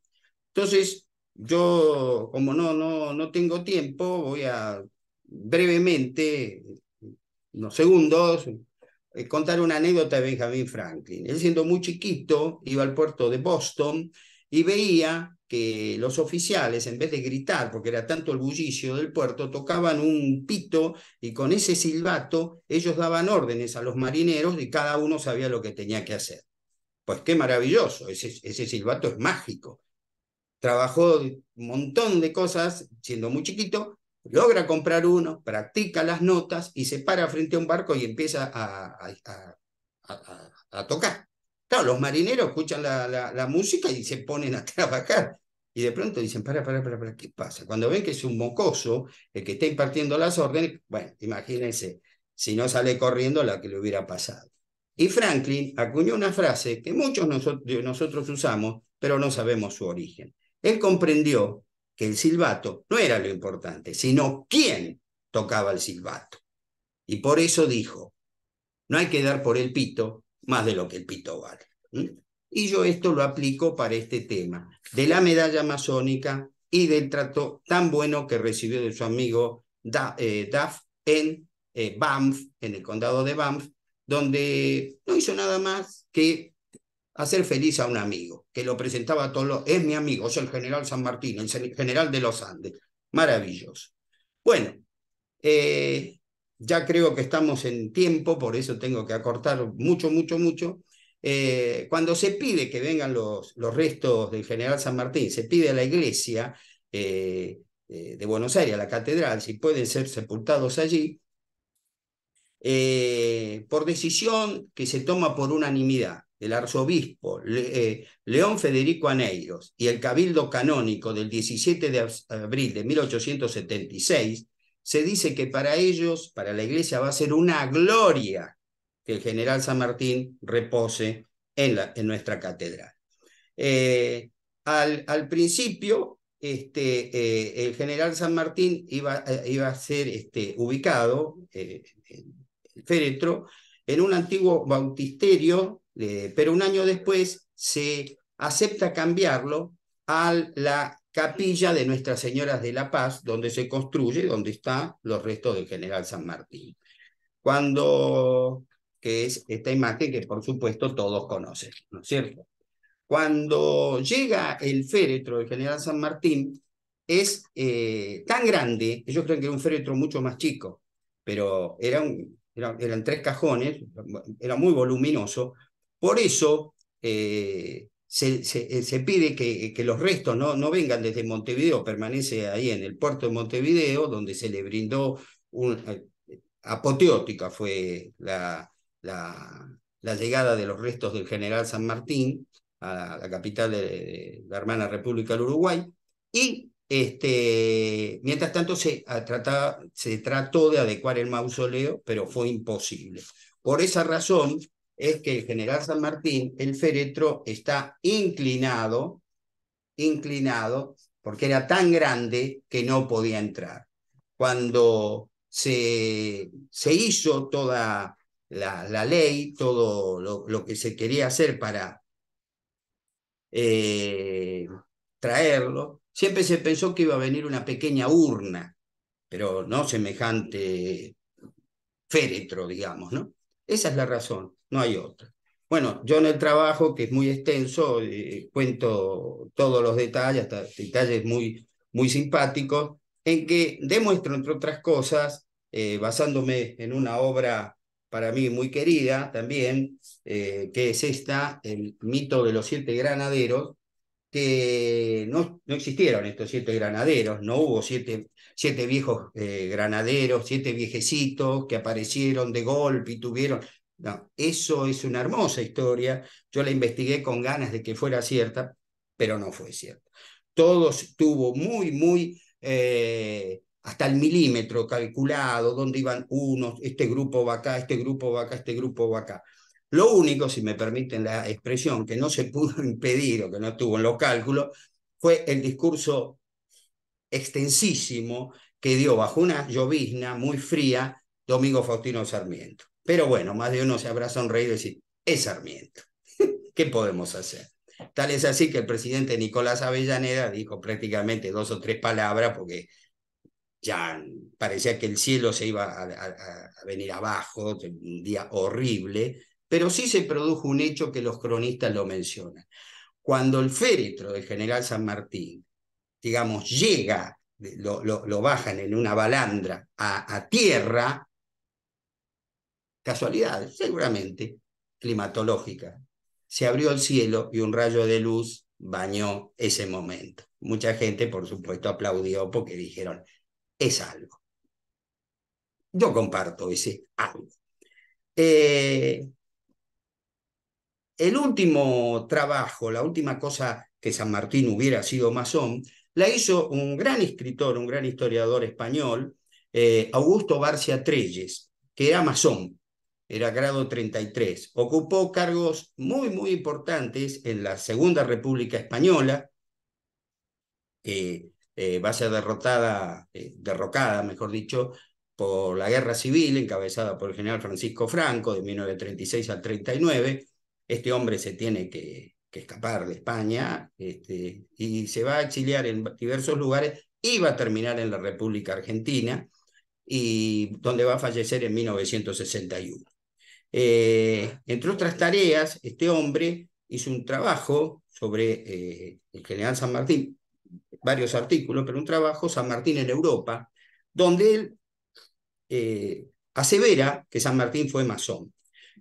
Entonces, yo, como no, no, no tengo tiempo, voy a brevemente, unos segundos, eh, contar una anécdota de Benjamin Franklin. Él siendo muy chiquito, iba al puerto de Boston y veía que los oficiales, en vez de gritar, porque era tanto el bullicio del puerto, tocaban un pito y con ese silbato ellos daban órdenes a los marineros y cada uno sabía lo que tenía que hacer. Pues qué maravilloso, ese, silbato es mágico. Trabajó un montón de cosas siendo muy chiquito, logra comprar uno, practica las notas y se para frente a un barco y empieza a, tocar. Claro, los marineros escuchan la, la, música y se ponen a trabajar. Y de pronto dicen, para, para, para, para, ¿qué pasa? Cuando ven que es un mocoso el que está impartiendo las órdenes, bueno, imagínense, si no sale corriendo la que le hubiera pasado. Y Franklin acuñó una frase que muchos de nosotros usamos, pero no sabemos su origen. Él comprendió que el silbato no era lo importante, sino quién tocaba el silbato. Y por eso dijo, no hay que dar por el pito más de lo que el pito vale. Y yo esto lo aplico para este tema de la medalla masónica y del trato tan bueno que recibió de su amigo eh, Duff en eh, Banff, en el condado de Banff, donde no hizo nada más que hacer feliz a un amigo, que lo presentaba a todos los, es mi amigo, es el general San Martín, el general de los Andes. Maravilloso. Bueno, eh, ya creo que estamos en tiempo, por eso tengo que acortar mucho, mucho, mucho. Eh, cuando se pide que vengan los, los restos del general San Martín, se pide a la iglesia eh, de Buenos Aires, a la catedral, si pueden ser sepultados allí, eh, por decisión que se toma por unanimidad el arzobispo eh, León Federico Aneiros y el cabildo canónico del 17 de abril de 1876, se dice que para ellos, para la iglesia, va a ser una gloria que el general San Martín repose en, en nuestra catedral. Eh, al, al, principio, este, el general San Martín iba, iba a ser este, ubicado, féretro en un antiguo bautisterio, eh, pero un año después se acepta cambiarlo a la capilla de Nuestra Señoras de la Paz, donde se construye, donde están los restos del general San Martín. Cuando, que es esta imagen que por supuesto todos conocen, ¿no es cierto? Cuando llega el féretro del general San Martín, es eh, tan grande, ellos creen que era un féretro mucho más chico, pero era un, eran tres cajones, era muy voluminoso. Por eso eh, se, pide que, que los restos no, no, vengan desde Montevideo, permanece ahí en el puerto de Montevideo, donde se le brindó un, eh, apoteótica fue la, la, llegada de los restos del general San Martín a la, capital de, la hermana República del Uruguay, y este, mientras tanto, se, se trató de adecuar el mausoleo, pero fue imposible. Por esa razón es que el general San Martín, el féretro, está inclinado, inclinado, porque era tan grande que no podía entrar. Cuando se, se hizo toda la, ley, todo lo, que se quería hacer para eh, traerlo, Siempre se pensó que iba a venir una pequeña urna, pero no semejante féretro, digamos, ¿no? Esa es la razón, no hay otra. Bueno, yo en el trabajo, que es muy extenso, eh, cuento todos los detalles, detalles muy, muy simpáticos, en que demuestro, entre otras cosas, eh, basándome en una obra para mí muy querida también, eh, que es esta, El mito de los siete granaderos, que no, no, existieron estos siete granaderos, no hubo siete, siete viejos eh, granaderos, siete viejecitos que aparecieron de golpe y tuvieron... eso es una hermosa historia, yo la investigué con ganas de que fuera cierta, pero no fue cierta. Todos tuvo muy, muy... Eh, hasta el milímetro calculado, dónde iban unos, este grupo va acá, este grupo va acá, este grupo va acá. Lo único, si me permiten la expresión, que no se pudo impedir o que no estuvo en los cálculos, fue el discurso extensísimo que dio bajo una llovizna muy fría Domingo Faustino Sarmiento. Pero bueno, más de uno se habrá sonreído y decir, es Sarmiento. ¿Qué podemos hacer? Tal es así que el presidente Nicolás Avellaneda dijo prácticamente dos o tres palabras porque ya parecía que el cielo se iba a, a venir abajo, un día horrible, pero sí se produjo un hecho que los cronistas lo mencionan. Cuando el féretro del general San Martín, digamos, llega, lo, bajan en una balandra a, tierra, casualidad, seguramente, climatológica. Se abrió el cielo y un rayo de luz bañó ese momento. Mucha gente, por supuesto, aplaudió porque dijeron, es algo. Yo comparto ese algo. Eh, el último trabajo, la última cosa que San Martín hubiera sido masón, la hizo un gran escritor, un gran historiador español, eh, Augusto Barcia Treyes, que era masón, era grado 33. Ocupó cargos muy, muy importantes en la Segunda República Española, que eh, va a ser derrotada, eh, derrocada, mejor dicho, por la guerra civil encabezada por el general Francisco Franco de 1936 al 39 este hombre se tiene que, escapar de España este, y se va a exiliar en diversos lugares, y va a terminar en la República Argentina, y donde va a fallecer en 1961. Eh, entre otras tareas, este hombre hizo un trabajo sobre eh, el general San Martín, varios artículos, pero un trabajo, San Martín en Europa, donde él eh, asevera que San Martín fue masón.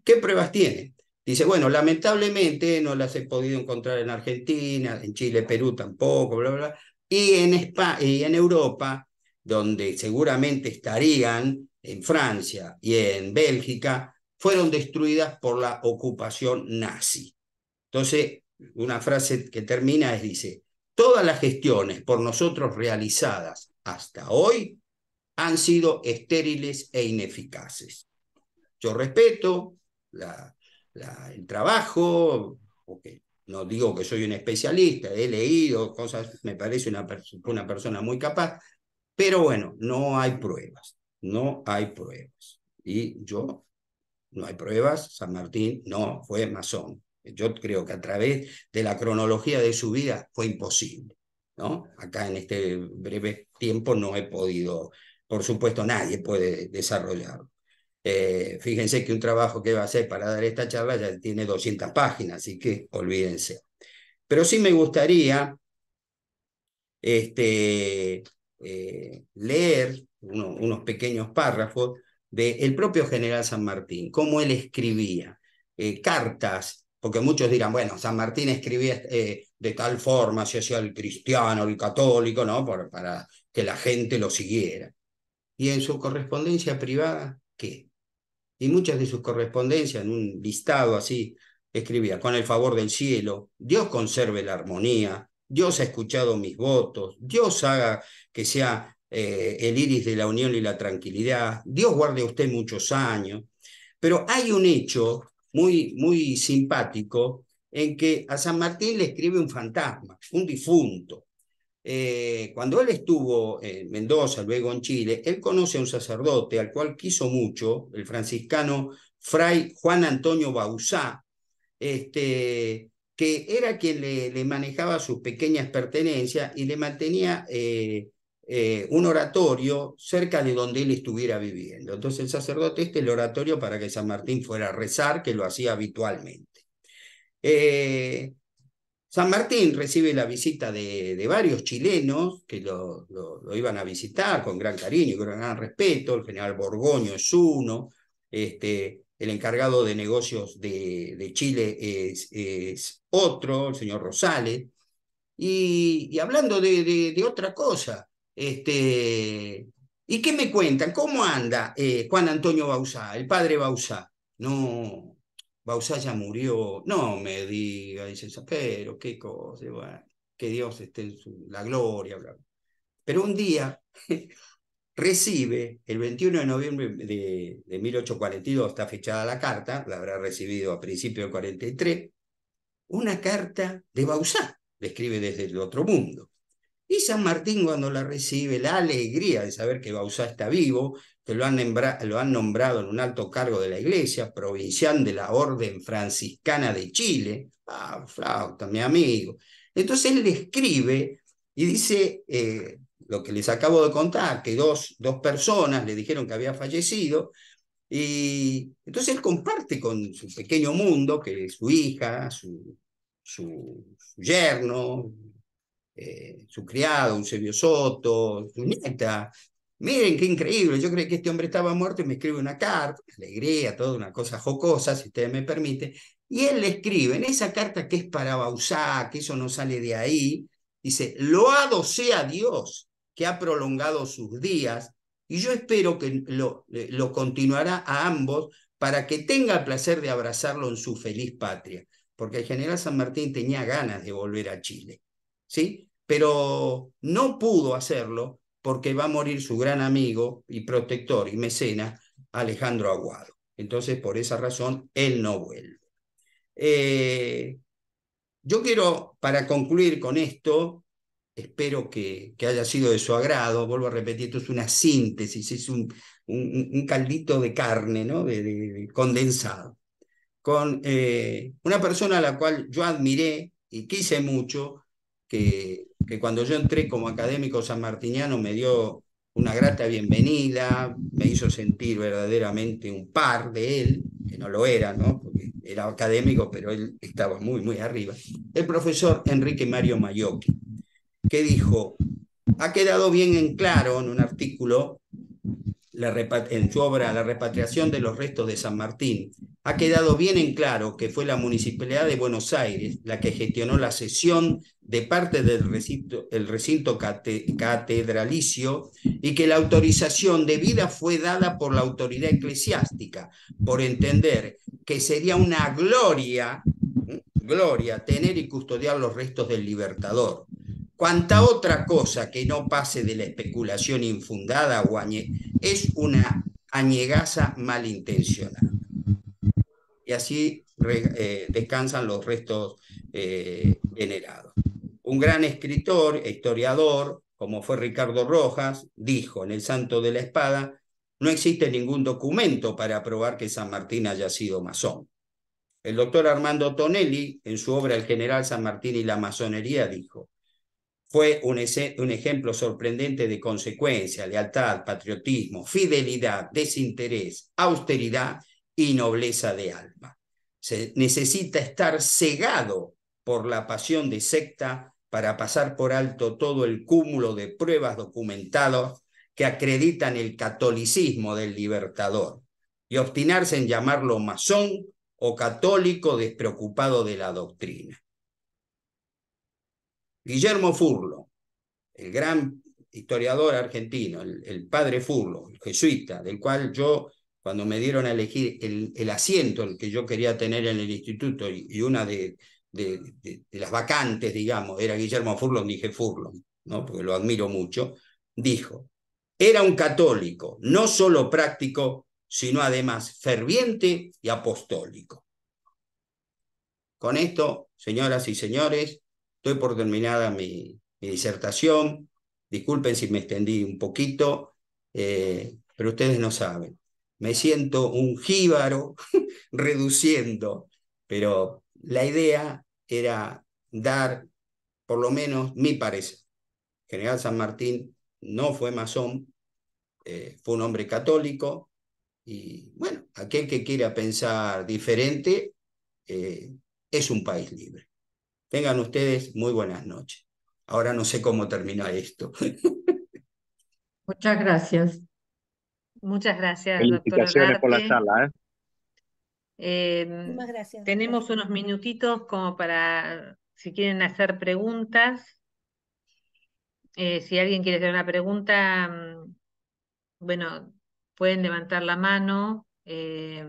¿Qué pruebas tiene? Dice, bueno, lamentablemente no las he podido encontrar en Argentina, en Chile, Perú tampoco, bla, bla, Y en, y en Europa, donde seguramente estarían, en Francia y en Bélgica, fueron destruidas por la ocupación nazi. Entonces, una frase que termina es, dice, todas las gestiones por nosotros realizadas hasta hoy han sido estériles e ineficaces. Yo respeto la el trabajo, no digo que soy un especialista, he leído cosas, me parece una, una persona muy capaz, pero bueno, no hay pruebas, no hay pruebas. Y yo, no hay pruebas, San Martín no fue masón. Yo creo que a través de la cronología de su vida fue imposible. ¿no? Acá en este breve tiempo no he podido, por supuesto nadie puede desarrollarlo. Eh, fíjense que un trabajo que va a hacer para dar esta charla ya tiene 200 páginas, así que olvídense. Pero sí me gustaría este, eh, leer unos pequeños párrafos del propio general San Martín, cómo él escribía eh, cartas, porque muchos dirán, bueno, San Martín escribía de tal forma, si hacía el cristiano, el católico, ¿no? para que la gente lo siguiera. Y en su correspondencia privada, ¿qué? y muchas de sus correspondencias en un listado así escribía, con el favor del cielo, Dios conserve la armonía, Dios ha escuchado mis votos, Dios haga que sea eh, el iris de la unión y la tranquilidad, Dios guarde a usted muchos años. Pero hay un hecho muy, muy simpático en que a San Martín le escribe un fantasma, un difunto. Eh, cuando él estuvo en Mendoza, luego en Chile, él conoce a un sacerdote al cual quiso mucho, el franciscano Fray Juan Antonio Bausá, este, que era quien le, manejaba sus pequeñas pertenencias y le mantenía eh, eh, un oratorio cerca de donde él estuviera viviendo. Entonces el sacerdote este el oratorio para que San Martín fuera a rezar, que lo hacía habitualmente. San Martín recibe la visita de, varios chilenos que lo, iban a visitar con gran cariño y con gran respeto. El general Borgoño es uno, este, el encargado de negocios de, Chile es, otro, el señor Rosales. Y, hablando de, otra cosa, este, ¿y qué me cuentan? ¿Cómo anda eh, Juan Antonio Bausá, el padre Bausá? No, Bausá ya murió, no me diga, dicen, pero qué cosa, que Dios esté en su, la gloria, Pero un día recibe, el 21 de noviembre de, 1842 está fechada la carta, la habrá recibido a principios del 43, una carta de Bausá, le escribe desde el otro mundo. Y San Martín cuando la recibe, la alegría de saber que Bausá está vivo, lo han, nombrado, en un alto cargo de la Iglesia, provincial de la Orden Franciscana de Chile. Ah, flauta, mi amigo. Entonces él le escribe y dice eh, lo que les acabo de contar, que dos, dos personas le dijeron que había fallecido, y entonces él comparte con su pequeño mundo, que es su hija, su, su, yerno, eh, su criado, un Eusebio Soto, su nieta, miren qué increíble, yo creí que este hombre estaba muerto y me escribe una carta, alegría, toda una cosa jocosa, si usted me permite, y él le escribe en esa carta que es para Bausá, que eso no sale de ahí, dice, lo loado sea Dios que ha prolongado sus días, y yo espero que lo, eh, lo continuará a ambos para que tenga el placer de abrazarlo en su feliz patria, porque el general San Martín tenía ganas de volver a Chile, ¿sí? Pero no pudo hacerlo porque va a morir su gran amigo y protector y mecena, Alejandro Aguado. Entonces, por esa razón, él no vuelve. Eh, yo quiero, para concluir con esto, espero que, haya sido de su agrado, vuelvo a repetir, esto es una síntesis, es un, un, caldito de carne, ¿no? De, condensado, con eh, una persona a la cual yo admiré y quise mucho, que que cuando yo entré como académico sanmartiniano me dio una grata bienvenida, me hizo sentir verdaderamente un par de él, que no lo era, ¿no? Porque era académico, pero él estaba muy, muy arriba. El profesor Enrique Mario Mayoki, que dijo, ha quedado bien en claro en un artículo en su obra La repatriación de los restos de San Martín, ha quedado bien en claro que fue la Municipalidad de Buenos Aires la que gestionó la cesión de parte del recinto, catedralicio y que la autorización debida fue dada por la autoridad eclesiástica, por entender que sería una gloria, gloria tener y custodiar los restos del libertador Cuanta otra cosa que no pase de la especulación infundada es una añegaza malintencionada. Y así eh, descansan los restos eh, venerados. Un gran escritor, e historiador, como fue Ricardo Rojas, dijo en El Santo de la Espada, no existe ningún documento para probar que San Martín haya sido masón. El doctor Armando Tonelli, en su obra El general San Martín y la masonería, dijo, fue un, ejemplo sorprendente de consecuencia, lealtad, patriotismo, fidelidad, desinterés, austeridad y nobleza de alma. Se necesita estar cegado por la pasión de secta para pasar por alto todo el cúmulo de pruebas documentadas que acreditan el catolicismo del libertador y obstinarse en llamarlo masón o católico despreocupado de la doctrina. Guillermo Furlo, el gran historiador argentino, el, padre Furlo, el jesuita, del cual yo, cuando me dieron a elegir el, asiento que yo quería tener en el instituto y, una de, las vacantes, digamos, era Guillermo Furlo, dije Furlo, ¿no? porque lo admiro mucho, dijo, era un católico, no solo práctico, sino además ferviente y apostólico. Con esto, señoras y señores, Estoy por terminada mi, disertación. Disculpen si me extendí un poquito, eh, pero ustedes no saben. Me siento un jíbaro reduciendo, pero la idea era dar por lo menos mi parecer. General San Martín no fue masón, eh, fue un hombre católico y bueno, aquel que quiera pensar diferente eh, es un país libre. Tengan ustedes muy buenas noches. Ahora no sé cómo terminar esto. Muchas gracias. Muchas gracias, doctora. Felicitaciones por la charla. ¿eh? eh gracias. Tenemos unos minutitos como para, si quieren hacer preguntas. Eh, si alguien quiere hacer una pregunta, mm, bueno, pueden levantar la mano. Eh,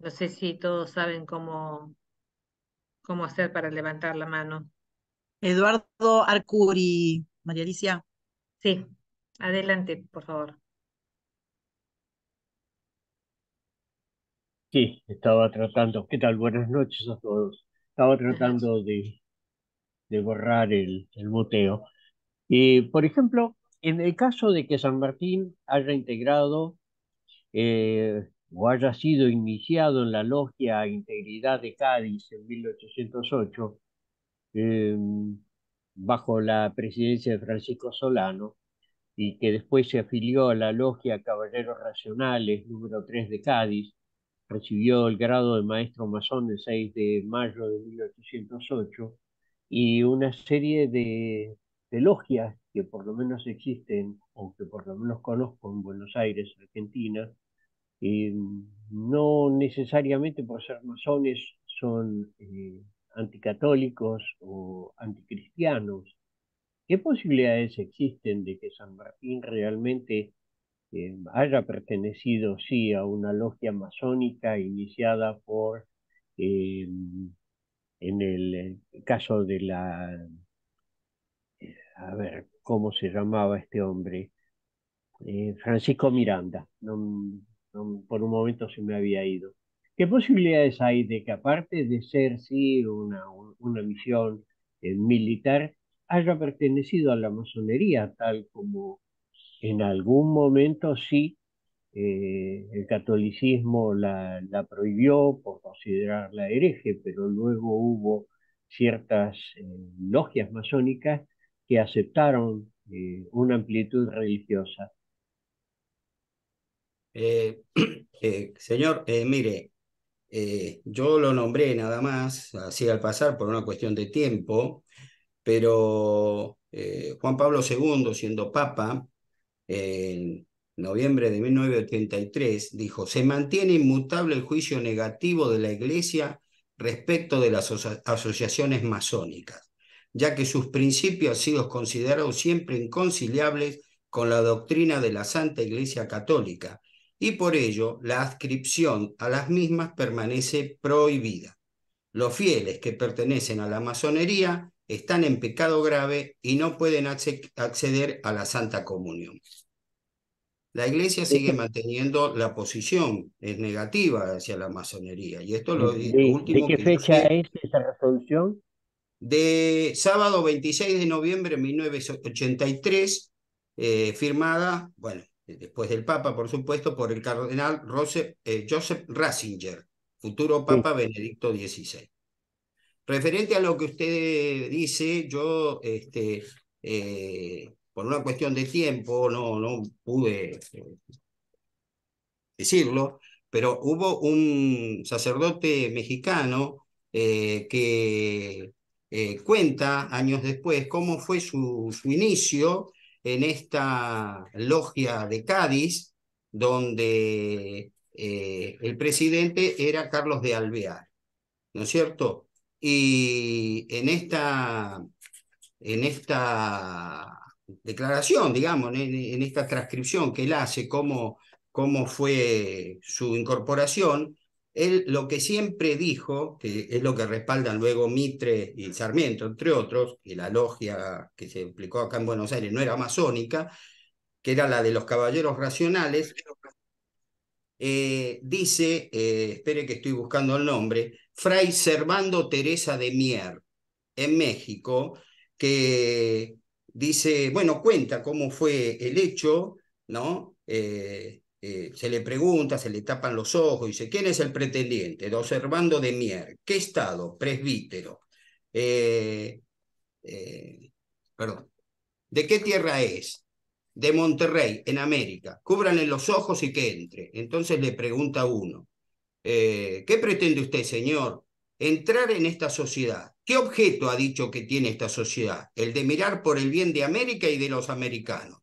no sé si todos saben cómo, cómo hacer para levantar la mano. Eduardo Arcuri, María Alicia. Sí, adelante, por favor. Sí, estaba tratando, ¿qué tal? Buenas noches a todos. Estaba tratando de, de borrar el, el muteo. Y por ejemplo, en el caso de que San Martín haya integrado eh, o haya sido iniciado en la Logia Integridad de Cádiz en 1808, em, bajo la presidencia de Francisco Solano, y que después se afilió a la Logia Caballeros Racionales número 3 de Cádiz, recibió el grado de maestro masón el 6 de mayo de 1808, y una serie de, de logias que por lo menos existen, o que por lo menos conozco en Buenos Aires, Argentina, no necesariamente por ser masones son eh, anticatólicos o anticristianos. ¿Qué posibilidades existen de que San Martín realmente eh, haya pertenecido, sí, a una logia masónica iniciada por, eh, en el caso de la, a ver, ¿cómo se llamaba este hombre? Francisco Miranda, no, por un momento se me había ido. ¿Qué posibilidades hay de que aparte de ser, sí, una, misión eh, militar, haya pertenecido a la masonería, tal como en algún momento sí eh, el catolicismo la, prohibió por considerarla hereje, pero luego hubo ciertas eh, logias masónicas que aceptaron una amplitud religiosa. Eh, eh, señor, eh, mire, yo lo nombré nada más, así al pasar por una cuestión de tiempo, pero Juan Pablo II, siendo papa, en noviembre de 1983, dijo, se mantiene inmutable el juicio negativo de la Iglesia respecto de las asociaciones masónicas, ya que sus principios han sido considerados siempre inconciliables con la doctrina de la Santa Iglesia Católica y por ello la adscripción a las mismas permanece prohibida. Los fieles que pertenecen a la masonería están en pecado grave y no pueden acceder a la Santa Comunión. La Iglesia sigue este manteniendo la posición, es negativa hacia la masonería. Y esto ¿De, qué fecha es esa resolución? De sábado 26 de noviembre de 1983, eh, firmada, bueno, eh, después del Papa, por supuesto, por el cardenal eh, Joseph, Ratzinger, futuro Papa Benedicto XVI. Referente a lo que usted dice, yo, este, eh, por una cuestión de tiempo, no, no pude decirlo, pero hubo un sacerdote mexicano que cuenta años después cómo fue su, su inicio en esta logia de Cádiz, donde eh, el presidente era Carlos de Alvear, ¿no es cierto? Y en esta, en esta declaración, digamos, en, esta transcripción que él hace, cómo, cómo fue su incorporación, él lo que siempre dijo, que es lo que respaldan luego Mitre y Sarmiento, entre otros, y la logia que se implicó acá en Buenos Aires no era masónica, que era la de los caballeros racionales, eh, dice, eh, espere que estoy buscando el nombre, Fray Servando Teresa de Mier, en México, que dice, bueno, cuenta cómo fue el hecho, ¿no? Eh, eh, se le pregunta, se le tapan los ojos, y dice, ¿quién es el pretendiente? Don Servando de Mier, ¿qué estado? Presbítero. Eh, eh, perdón. ¿De qué tierra es? De Monterrey, en América. Cúbranle los ojos y que entre. Entonces le pregunta uno, ¿qué pretende usted, señor? Entrar en esta sociedad. ¿Qué objeto ha dicho que tiene esta sociedad? El de mirar por el bien de América y de los americanos.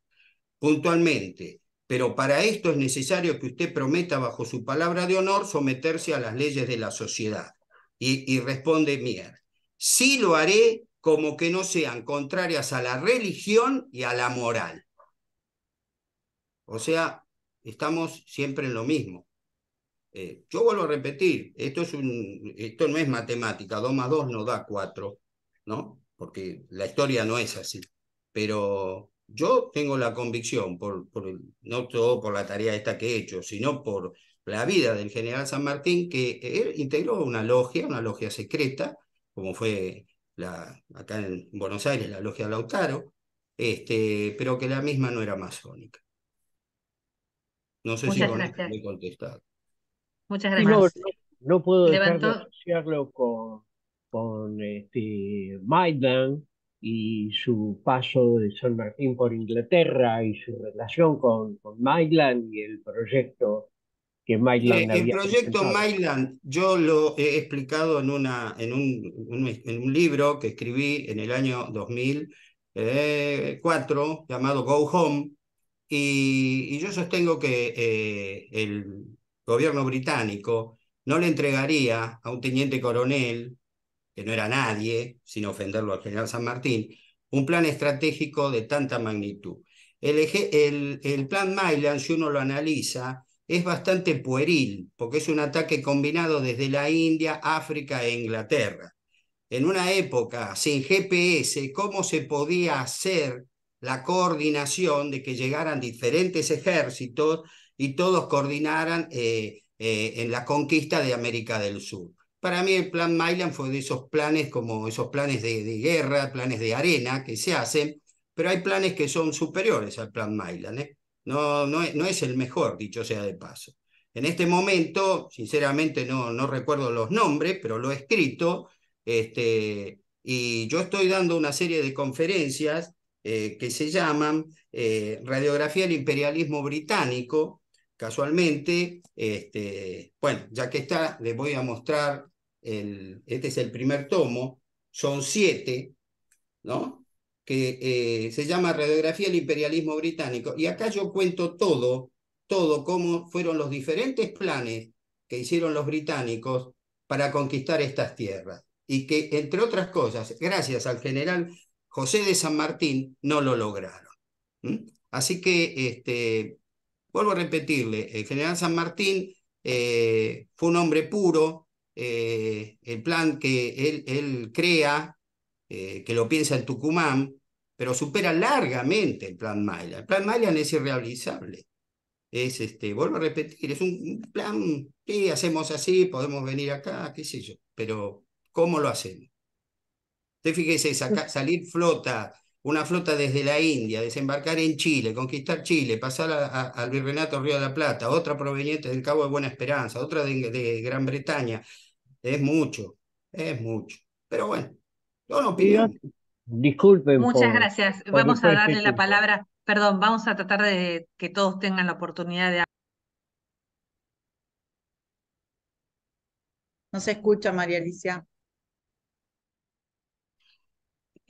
Puntualmente, pero para esto es necesario que usted prometa bajo su palabra de honor someterse a las leyes de la sociedad. Y, responde Mier, sí lo haré como que no sean contrarias a la religión y a la moral. O sea, estamos siempre en lo mismo. Eh, yo vuelvo a repetir, esto, es un, esto no es matemática, 2 más 2 no da 4, ¿no? Porque la historia no es así. Pero yo tengo la convicción, por, no todo por la tarea esta que he hecho, sino por la vida del general San Martín, que él integró una logia, una logia secreta, como fue la, acá en Buenos Aires, la logia Lautaro, este, pero que la misma no era masónica. No sé si con he contestado. Muchas gracias. No, puedo dejar con, este, Maidan, y su paso de San Martín por Inglaterra y su relación con, con y el proyecto que eh, Maitland había El proyecto Mailand yo lo he explicado en, una, en, un, en un libro que escribí en el año 2004 llamado Go Home, y, yo sostengo que eh, el gobierno británico no le entregaría a un teniente coronel que no era nadie, sin ofenderlo al general San Martín, un plan estratégico de tanta magnitud. El, plan Mailand, si uno lo analiza, es bastante pueril, porque es un ataque combinado desde la India, África e Inglaterra. En una época sin GPS, ¿cómo se podía hacer la coordinación de que llegaran diferentes ejércitos y todos coordinaran eh, eh, en la conquista de América del Sur? Para mí el plan Mailand fue de esos planes como esos planes de, guerra, planes de arena que se hacen, pero hay planes que son superiores al plan Mailand. ¿eh? No, no, es el mejor, dicho sea de paso. En este momento, sinceramente no, no recuerdo los nombres, pero lo he escrito, este, y yo estoy dando una serie de conferencias eh, que se llaman eh, Radiografía del Imperialismo Británico, casualmente, este, bueno, ya que está, les voy a mostrar este es el primer tomo, son siete, ¿no? Que eh, se llama Radiografía del Imperialismo Británico. Y acá yo cuento todo, todo, cómo fueron los diferentes planes que hicieron los británicos para conquistar estas tierras. Y que, entre otras cosas, gracias al general José de San Martín, no lo lograron. Así que, este, vuelvo a repetirle, el general San Martín eh, fue un hombre puro, eh, el plan que él, crea, eh, que lo piensa en Tucumán, pero supera largamente el plan Maylan El plan no es irrealizable. Es, este, vuelvo a repetir, es un plan, que hacemos así, podemos venir acá, qué sé yo, pero ¿cómo lo hacemos? Usted fíjese, salir flota una flota desde la India, desembarcar en Chile, conquistar Chile, pasar al Virreinato Río de la Plata, otra proveniente del Cabo de Buena Esperanza, otra de, Gran Bretaña, es mucho, es mucho. Pero bueno, yo no pido. Disculpen. Muchas gracias. vamos a darle la palabra, perdón, vamos a tratar de que todos tengan la oportunidad de... No se escucha, María Alicia.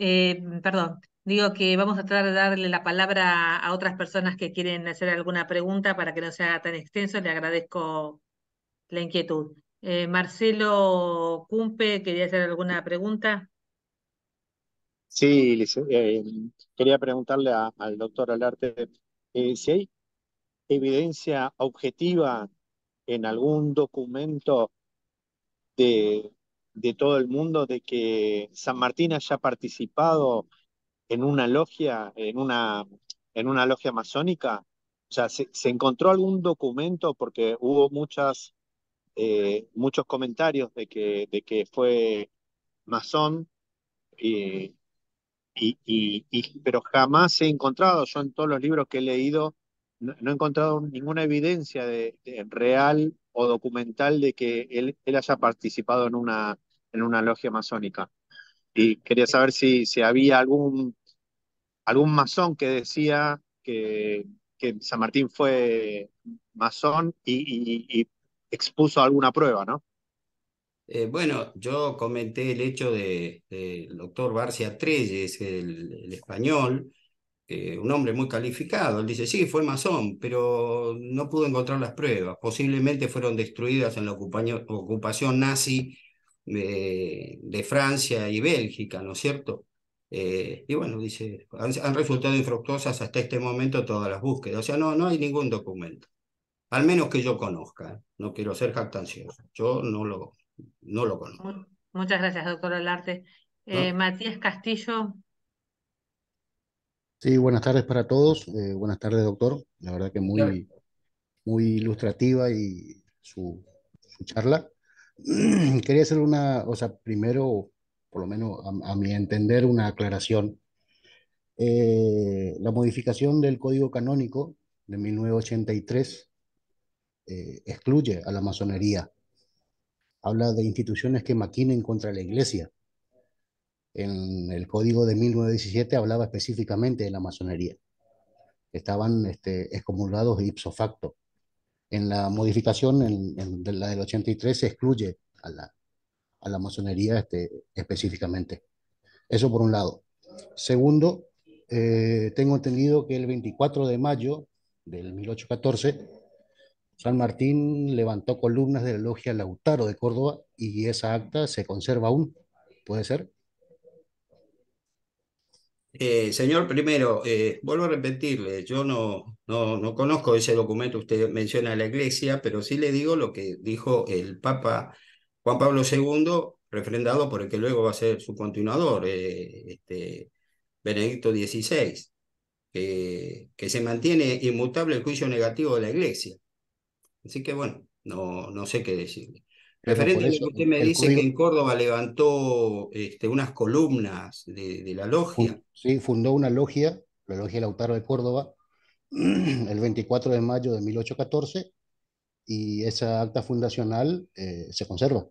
Eh, perdón, Digo que vamos a tratar de darle la palabra a otras personas que quieren hacer alguna pregunta para que no sea tan extenso. Le agradezco la inquietud. Eh, Marcelo Cumpe, ¿quería hacer alguna pregunta? Sí, eh, quería preguntarle al doctor Alarte eh, si hay evidencia objetiva en algún documento de, de todo el mundo de que San Martín haya participado en una logia, en una, en una logia masónica? O sea, ¿se, encontró algún documento? Porque hubo muchas, eh, muchos comentarios de que, de que fue masón, y, y, pero jamás he encontrado, yo en todos los libros que he leído, no, he encontrado ninguna evidencia de, de, real o documental de que él, él haya participado en una, en una logia masónica. Y quería saber si, si había algún algún masón que decía que, San Martín fue masón y, expuso alguna prueba, ¿no? Eh, bueno, yo comenté el hecho del de, doctor Barcia Treyes, el, español, un hombre muy calificado. Él dice, sí, fue masón, pero no pudo encontrar las pruebas. Posiblemente fueron destruidas en la ocupación nazi eh, de Francia y Bélgica, ¿no es cierto? Eh, y bueno, dice, han, resultado infructuosas hasta este momento todas las búsquedas. O sea, no, no hay ningún documento. Al menos que yo conozca. ¿eh? No quiero ser jactancioso. Yo no lo, no lo conozco. Muchas gracias, doctor Alarte eh, Matías Castillo. Sí, buenas tardes para todos. buenas tardes, doctor. La verdad que muy, muy ilustrativa y su charla. Quería hacer una, o sea, primero por lo menos a, mi entender, una aclaración. Eh, la modificación del Código Canónico de 1983 eh, excluye a la masonería. Habla de instituciones que maquinen contra la iglesia. En el Código de 1917 hablaba específicamente de la masonería. Estaban este, excomulgados ipso facto. En la modificación en, de la del 83 se excluye a la, a la masonería este, específicamente. Eso por un lado. Segundo, eh, tengo entendido que el 24 de mayo del 1814, San Martín levantó columnas de la logia Lautaro de Córdoba y esa acta se conserva aún. ¿Puede ser? Eh, señor, primero, eh, vuelvo a repetirle, yo no, no, no, conozco ese documento, usted menciona a la iglesia, pero sí le digo lo que dijo el Papa Juan Pablo II, refrendado por el que luego va a ser su continuador, eh, este, Benedicto XVI, que, se mantiene inmutable el juicio negativo de la Iglesia. Así que bueno, no, no sé qué decirle. Referente usted me dice que en Córdoba levantó este, unas columnas de, de, la logia. Sí, fundó una logia, la logia Lautaro de Córdoba, el 24 de mayo de 1814, y esa acta fundacional eh, se conserva.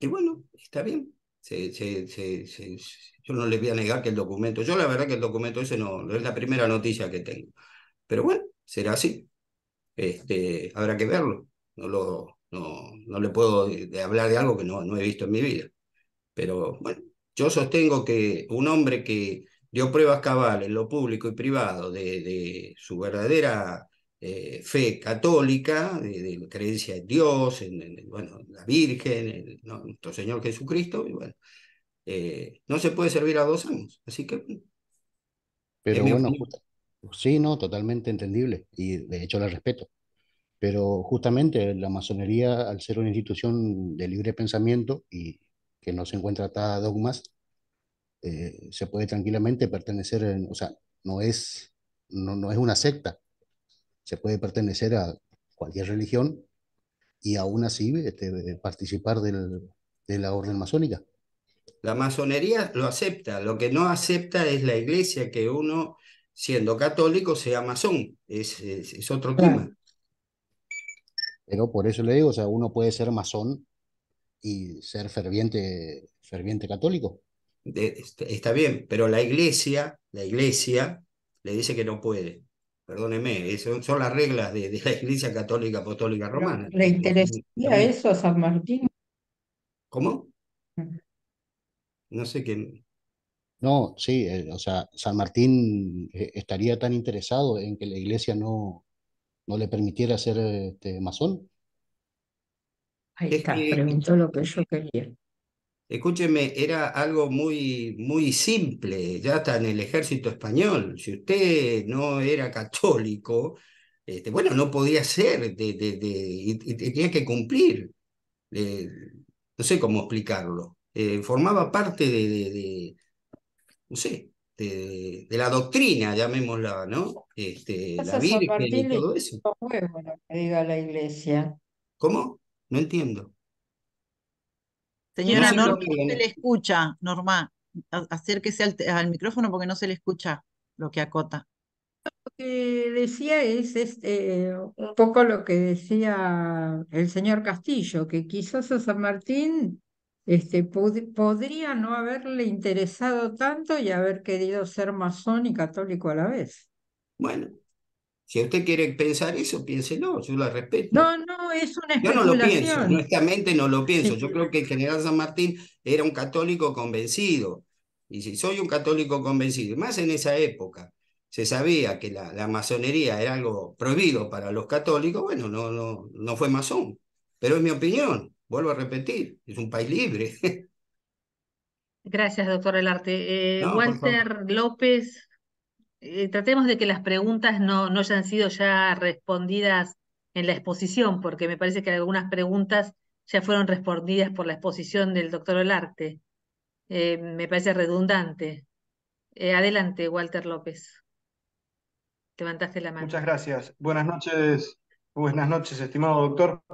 Y bueno, está bien. yo no les voy a negar que el documento, yo la verdad que el documento ese no, es la primera noticia que tengo. Pero bueno, será así. Este, habrá que verlo. No, lo, no, no le puedo eh, hablar de algo que no, no he visto en mi vida. Pero bueno, yo sostengo que un hombre que dio pruebas cabales en lo público y privado de, de su verdadera eh, fe católica, de, creencia en Dios, en, bueno, la Virgen, en nuestro Señor Jesucristo, eh, no se puede servir a dos años así que... Pero bueno, sí, no, totalmente entendible, y de hecho la respeto, pero justamente la masonería, al ser una institución de libre pensamiento y que no se encuentra atada a dogmas, eh, se puede tranquilamente pertenecer, o sea, no es, no es una secta, se puede pertenecer a cualquier religión y aún así este, participar de la orden masónica. La masonería lo acepta, lo que no acepta es la iglesia, que uno, siendo católico, sea masón, es, otro tema. Pero por eso le digo, o sea, uno puede ser masón y ser ferviente, ferviente católico. está bien, pero la iglesia, la iglesia le dice que no puede. Perdóneme, son, las reglas de, la Iglesia Católica Apostólica Romana. ¿Le interesaría eso a San Martín? ¿Cómo? Mm. No sé qué... No, sí, eh, o sea, San Martín eh, estaría tan interesado en que la Iglesia no, no le permitiera ser este, masón. Ahí está, preguntó lo que yo quería. Escúcheme, era algo muy, muy simple, ya está en el ejército español. Si usted no era católico, este, bueno, no podía ser, de, de, tenía que cumplir. Eh, no sé cómo explicarlo. Eh, formaba parte de, no sé, de, la doctrina, llamémosla, ¿no? Este, la Virgen y todo eso. que diga la iglesia. ¿Cómo? No entiendo. Señora Norma, no se le escucha, Norma. Acérquese al, micrófono porque no se le escucha lo que acota. Lo que decía es, este, un poco lo que decía el señor Castillo, que quizás a San Martín este, podría no haberle interesado tanto y haber querido ser masón y católico a la vez. Bueno, si usted quiere pensar eso, piénselo, yo lo respeto. No, no, es una especulación. Yo no lo pienso, honestamente no lo pienso. Yo creo que el general San Martín era un católico convencido. Y si soy un católico convencido, más en esa época, se sabía que la, la masonería era algo prohibido para los católicos, bueno, no, no, no fue masón. Pero es mi opinión, vuelvo a repetir, es un país libre. Gracias, doctor Elarte. Eh, Walter López eh, tratemos de que las preguntas no, no hayan sido ya respondidas en la exposición, porque me parece que algunas preguntas ya fueron respondidas por la exposición del doctor Olarte. Eh, me parece redundante. Eh, adelante, Walter López. Levantaste la mano. Muchas gracias. Buenas noches, buenas noches, estimado doctor.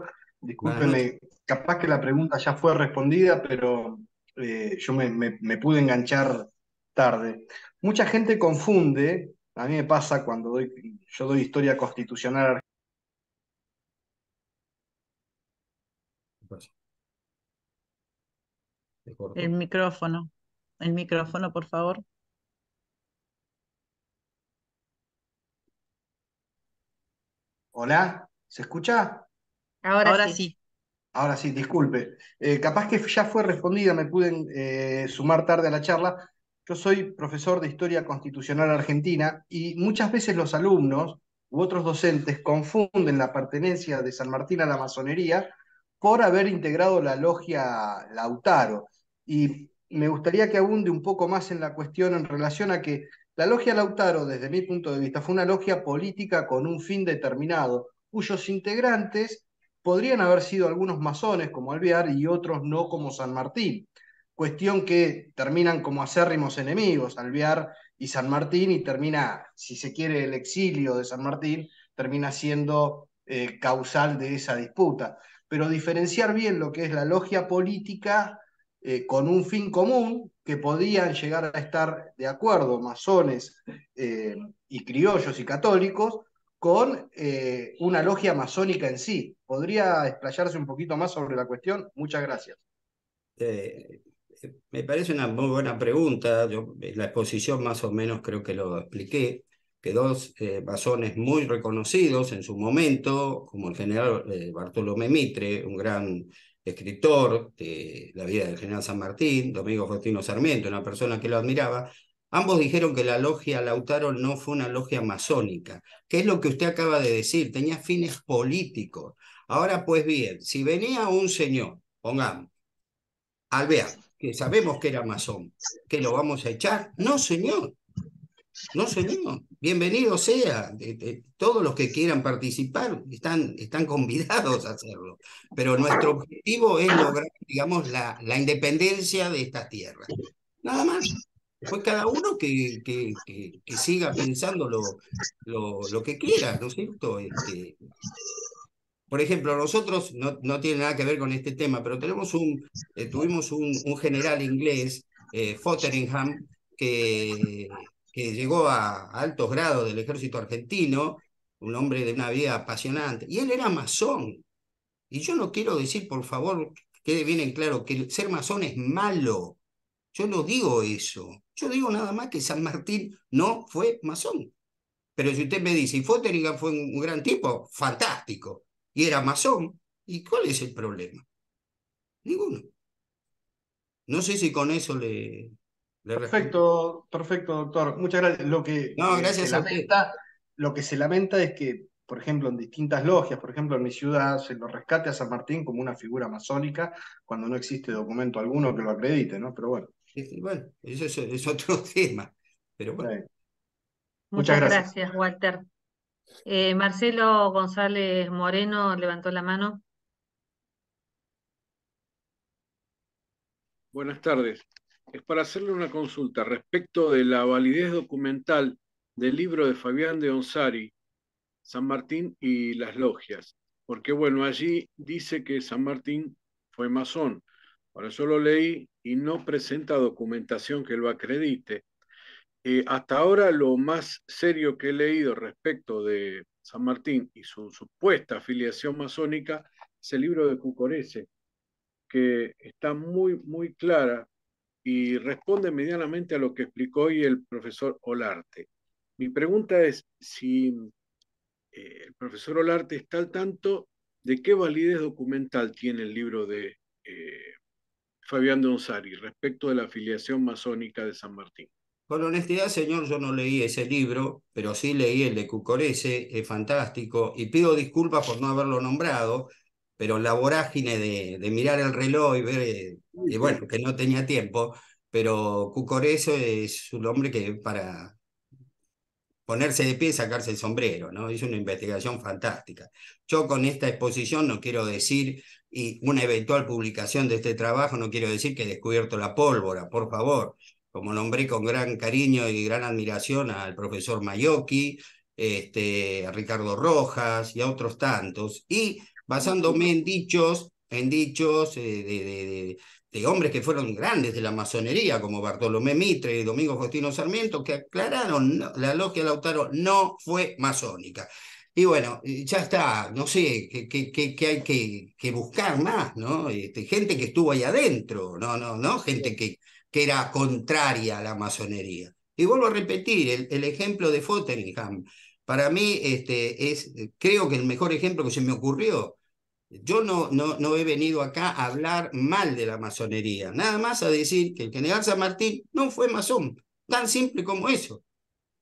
Discúlpeme, capaz que la pregunta ya fue respondida, pero yo me, pude enganchar tarde mucha gente confunde, a mí me pasa cuando doy, yo doy historia constitucional. Pues. El micrófono, el micrófono, por favor. Hola, ¿se escucha? Ahora, sí. Ahora sí, disculpe. Eh, capaz que ya fue respondida, me pude eh, sumar tarde a la charla. Yo soy profesor de Historia Constitucional Argentina y muchas veces los alumnos u otros docentes confunden la pertenencia de San Martín a la masonería por haber integrado la logia Lautaro. Y me gustaría que abunde un poco más en la cuestión en relación a que la logia Lautaro, desde mi punto de vista, fue una logia política con un fin determinado, cuyos integrantes podrían haber sido algunos masones como Alvear y otros no como San Martín cuestión que terminan como acérrimos enemigos, Alvear y San Martín, y termina, si se quiere, el exilio de San Martín, termina siendo eh, causal de esa disputa. Pero diferenciar bien lo que es la logia política eh, con un fin común, que podían llegar a estar de acuerdo masones eh, y criollos y católicos, con una logia masónica en sí. ¿Podría explayarse un poquito más sobre la cuestión? Muchas gracias. Eh, me parece una muy buena pregunta. Yo, en eh, la exposición más o menos creo que lo expliqué, que dos masones eh, muy reconocidos en su momento, como el general eh, Bartolomé Mitre, un gran escritor de la vida del general San Martín, Domingo Faustino Sarmiento, una persona que lo admiraba, ambos dijeron que la logia Lautaro no fue una logia masónica, ¿Qué es lo que usted acaba de decir, tenía fines políticos. Ahora pues bien, si venía un señor, pongamos, Alvear, que sabemos que era masón, que lo vamos a echar. No, señor. No, señor. Bienvenido sea. todos los que quieran participar están, están convidados a hacerlo. Pero nuestro objetivo es lograr, digamos, la, la independencia de estas tierras. Nada más. Pues cada uno que, que, siga pensando lo, lo, que quiera, ¿no es cierto? Este, por ejemplo, nosotros no, no, tiene nada que ver con este tema, pero eh, tuvimos un, general inglés, eh, Fotteringham, que, llegó a, altos grados del ejército argentino, un hombre de una vida apasionante, y él era masón. Y yo no quiero decir, por favor, quede bien en claro, que ser masón es malo. Yo no digo eso. Yo digo nada más que San Martín no fue masón. Pero si usted me dice, y Fotheringham fue un gran tipo, fantástico y era masón. ¿Y cuál es el problema? Ninguno. No sé si con eso le... perfecto, perfecto, doctor. Muchas gracias. Lo que, no, eh, gracias se a lamenta, lo que se lamenta es que, por ejemplo, en distintas logias, por ejemplo, en mi ciudad se lo rescate a San Martín como una figura masónica cuando no existe documento alguno que lo acredite, ¿no? Pero bueno. bueno, eso es, otro tema. Pero bueno. Muchas, gracias, Walter. Eh, Marcelo González Moreno levantó la mano. Buenas tardes. Es para hacerle una consulta respecto de la validez documental del libro de Fabián de Onsari, San Martín y las logias. Porque bueno, allí dice que San Martín fue masón. por eso lo leí y no presenta documentación que lo acredite. Eh, hasta ahora lo más serio que he leído respecto de San Martín y su supuesta afiliación masónica es el libro de Cucorese, que está muy, muy clara y responde medianamente a lo que explicó hoy el profesor Olarte. Mi pregunta es si eh, el profesor Olarte está al tanto de qué validez documental tiene el libro de eh, Fabián Fabián Donzari respecto de la afiliación masónica de San Martín. Con honestidad, señor, yo no leí ese libro, pero sí leí el de Cucorese, es fantástico, y pido disculpas por no haberlo nombrado, pero la vorágine de, mirar el reloj y ver, eh, bueno, que no tenía tiempo, pero Cucorese es un hombre que para ponerse de pie y sacarse el sombrero, ¿no? Hizo una investigación fantástica. Yo con esta exposición no quiero decir, y una eventual publicación de este trabajo, no quiero decir que he descubierto la pólvora, por favor, como nombré con gran cariño y gran admiración al profesor Mayoki, este, a Ricardo Rojas y a otros tantos, y basándome en dichos, en dichos eh, de, hombres que fueron grandes de la masonería, como Bartolomé Mitre y Domingo Faustino Sarmiento, que aclararon, la logia Lautaro no fue masónica. Y bueno, ya está, no sé, que, hay que, buscar más, ¿no? Este, gente que estuvo ahí adentro, no, no, no, gente que, que era contraria a la masonería. Y vuelvo a repetir el, ejemplo de Fotheringham. Para mí este, es, creo que el mejor ejemplo que se me ocurrió. Yo no, no, he venido acá a hablar mal de la masonería, nada más a decir que el general San Martín no fue masón, tan simple como eso.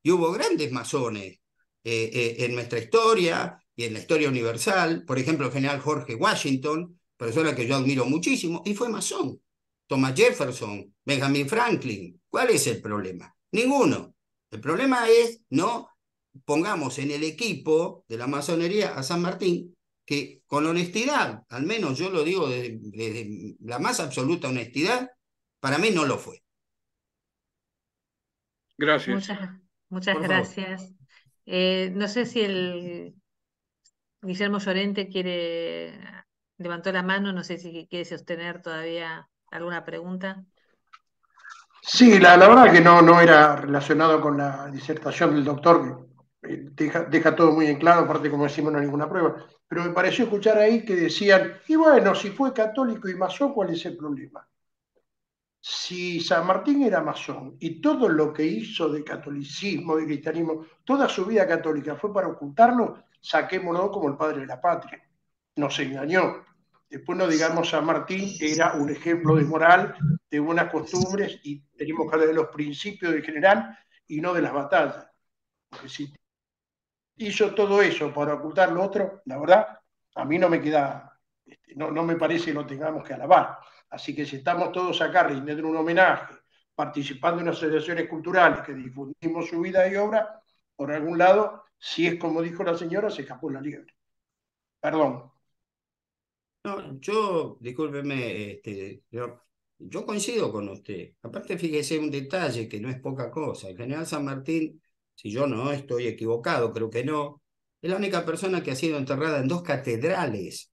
Y hubo grandes masones eh, eh, en nuestra historia y en la historia universal, por ejemplo, el general Jorge Washington, persona que yo admiro muchísimo, y fue masón. Thomas Jefferson, Benjamin Franklin. ¿Cuál es el problema? Ninguno. El problema es no pongamos en el equipo de la masonería a San Martín, que con honestidad, al menos yo lo digo desde, la más absoluta honestidad, para mí no lo fue. Gracias. Muchas, gracias. Eh, no sé si el Guillermo Llorente quiere levantó la mano, no sé si quiere sostener todavía ¿Alguna pregunta? Sí, la, verdad que no, no era relacionado con la disertación del doctor, eh, Deja, deja, todo muy en claro, aparte como decimos no hay ninguna prueba, pero me pareció escuchar ahí que decían, y bueno, si fue católico y masón, ¿cuál es el problema? Si San Martín era masón y todo lo que hizo de catolicismo, de cristianismo, toda su vida católica fue para ocultarlo, saquémoslo como el padre de la patria. Nos engañó. Después no digamos a Martín, era un ejemplo de moral, de buenas costumbres y tenemos que hablar de los principios del general y no de las batallas. hizo todo eso para ocultar lo otro, la verdad, a mí no me queda, este, no, me parece que lo tengamos que alabar. Así que si estamos todos acá rindiendo un homenaje, participando en asociaciones culturales que difundimos su vida y obra, por algún lado, si es como dijo la señora, se escapó la liebre. Perdón, no, yo, discúlpeme, este, yo, yo, coincido con usted. Aparte, fíjese un detalle que no es poca cosa. El general San Martín, si yo no estoy equivocado, creo que no, es la única persona que ha sido enterrada en dos catedrales,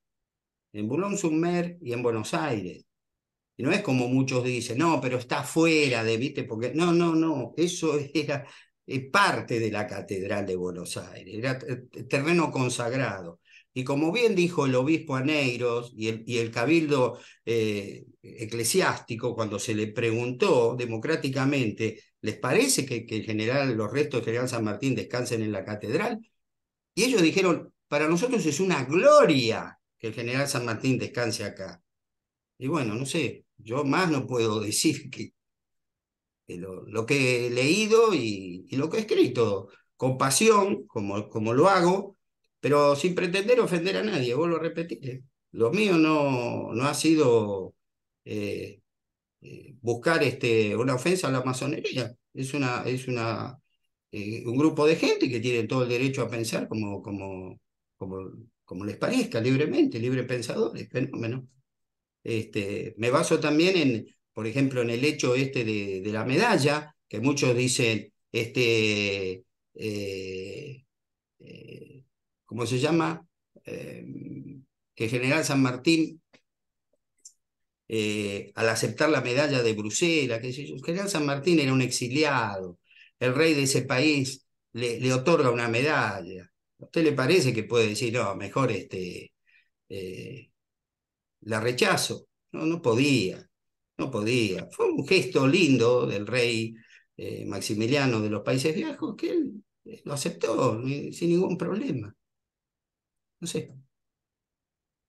en boulogne Sumer y en Buenos Aires. Y no es como muchos dicen, no, pero está fuera de, viste, porque no, no, no, eso era parte de la Catedral de Buenos Aires, era eh, terreno consagrado. Y como bien dijo el obispo Aneiros y el, y el cabildo eh, eclesiástico, cuando se le preguntó democráticamente, ¿les parece que, que el general, los restos del general San Martín descansen en la catedral? Y ellos dijeron, para nosotros es una gloria que el general San Martín descanse acá. Y bueno, no sé, yo más no puedo decir que, lo, que he leído y, lo que he escrito, con pasión, como, como lo hago, pero sin pretender ofender a nadie, vuelvo a repetir. Lo mío no, no ha sido eh, eh, buscar este, una ofensa a la masonería. Es, una, es una, eh, un grupo de gente que tiene todo el derecho a pensar como, como, como, como les parezca, libremente, libre pensadores, fenómeno. Este, me baso también en, por ejemplo, en el hecho este de, la medalla, que muchos dicen, este, Cómo se llama, que eh, que General San Martín, eh, al aceptar la medalla de Bruselas, que General San Martín era un exiliado, el rey de ese país le, otorga una medalla. ¿A usted le parece que puede decir, no, mejor este, eh, la rechazo? No, no podía, no podía. Fue un gesto lindo del rey Maximiliano de los Países Viejos que él lo aceptó sin ningún problema. No sé.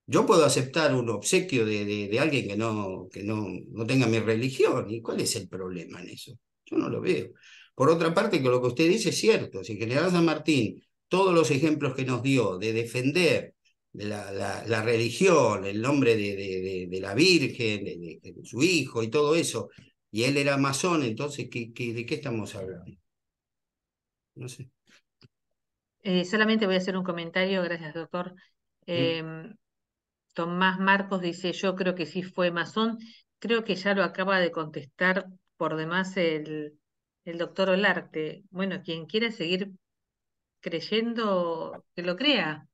Yo puedo aceptar un obsequio de, de, alguien que, no, que no, no tenga mi religión. ¿Y cuál es el problema en eso? Yo no lo veo. Por otra parte, que lo que usted dice es cierto. Si General San Martín, todos los ejemplos que nos dio de defender la, la, la religión, el nombre de, de, la Virgen, de, su hijo y todo eso, y él era masón, entonces, ¿qué, qué, de qué estamos hablando? No sé. Eh, solamente voy a hacer un comentario, gracias doctor. Em, Tomás Marcos dice, yo creo que sí fue masón. Creo que ya lo acaba de contestar por demás el, doctor Olarte. Bueno, quien quiera seguir creyendo, que lo crea.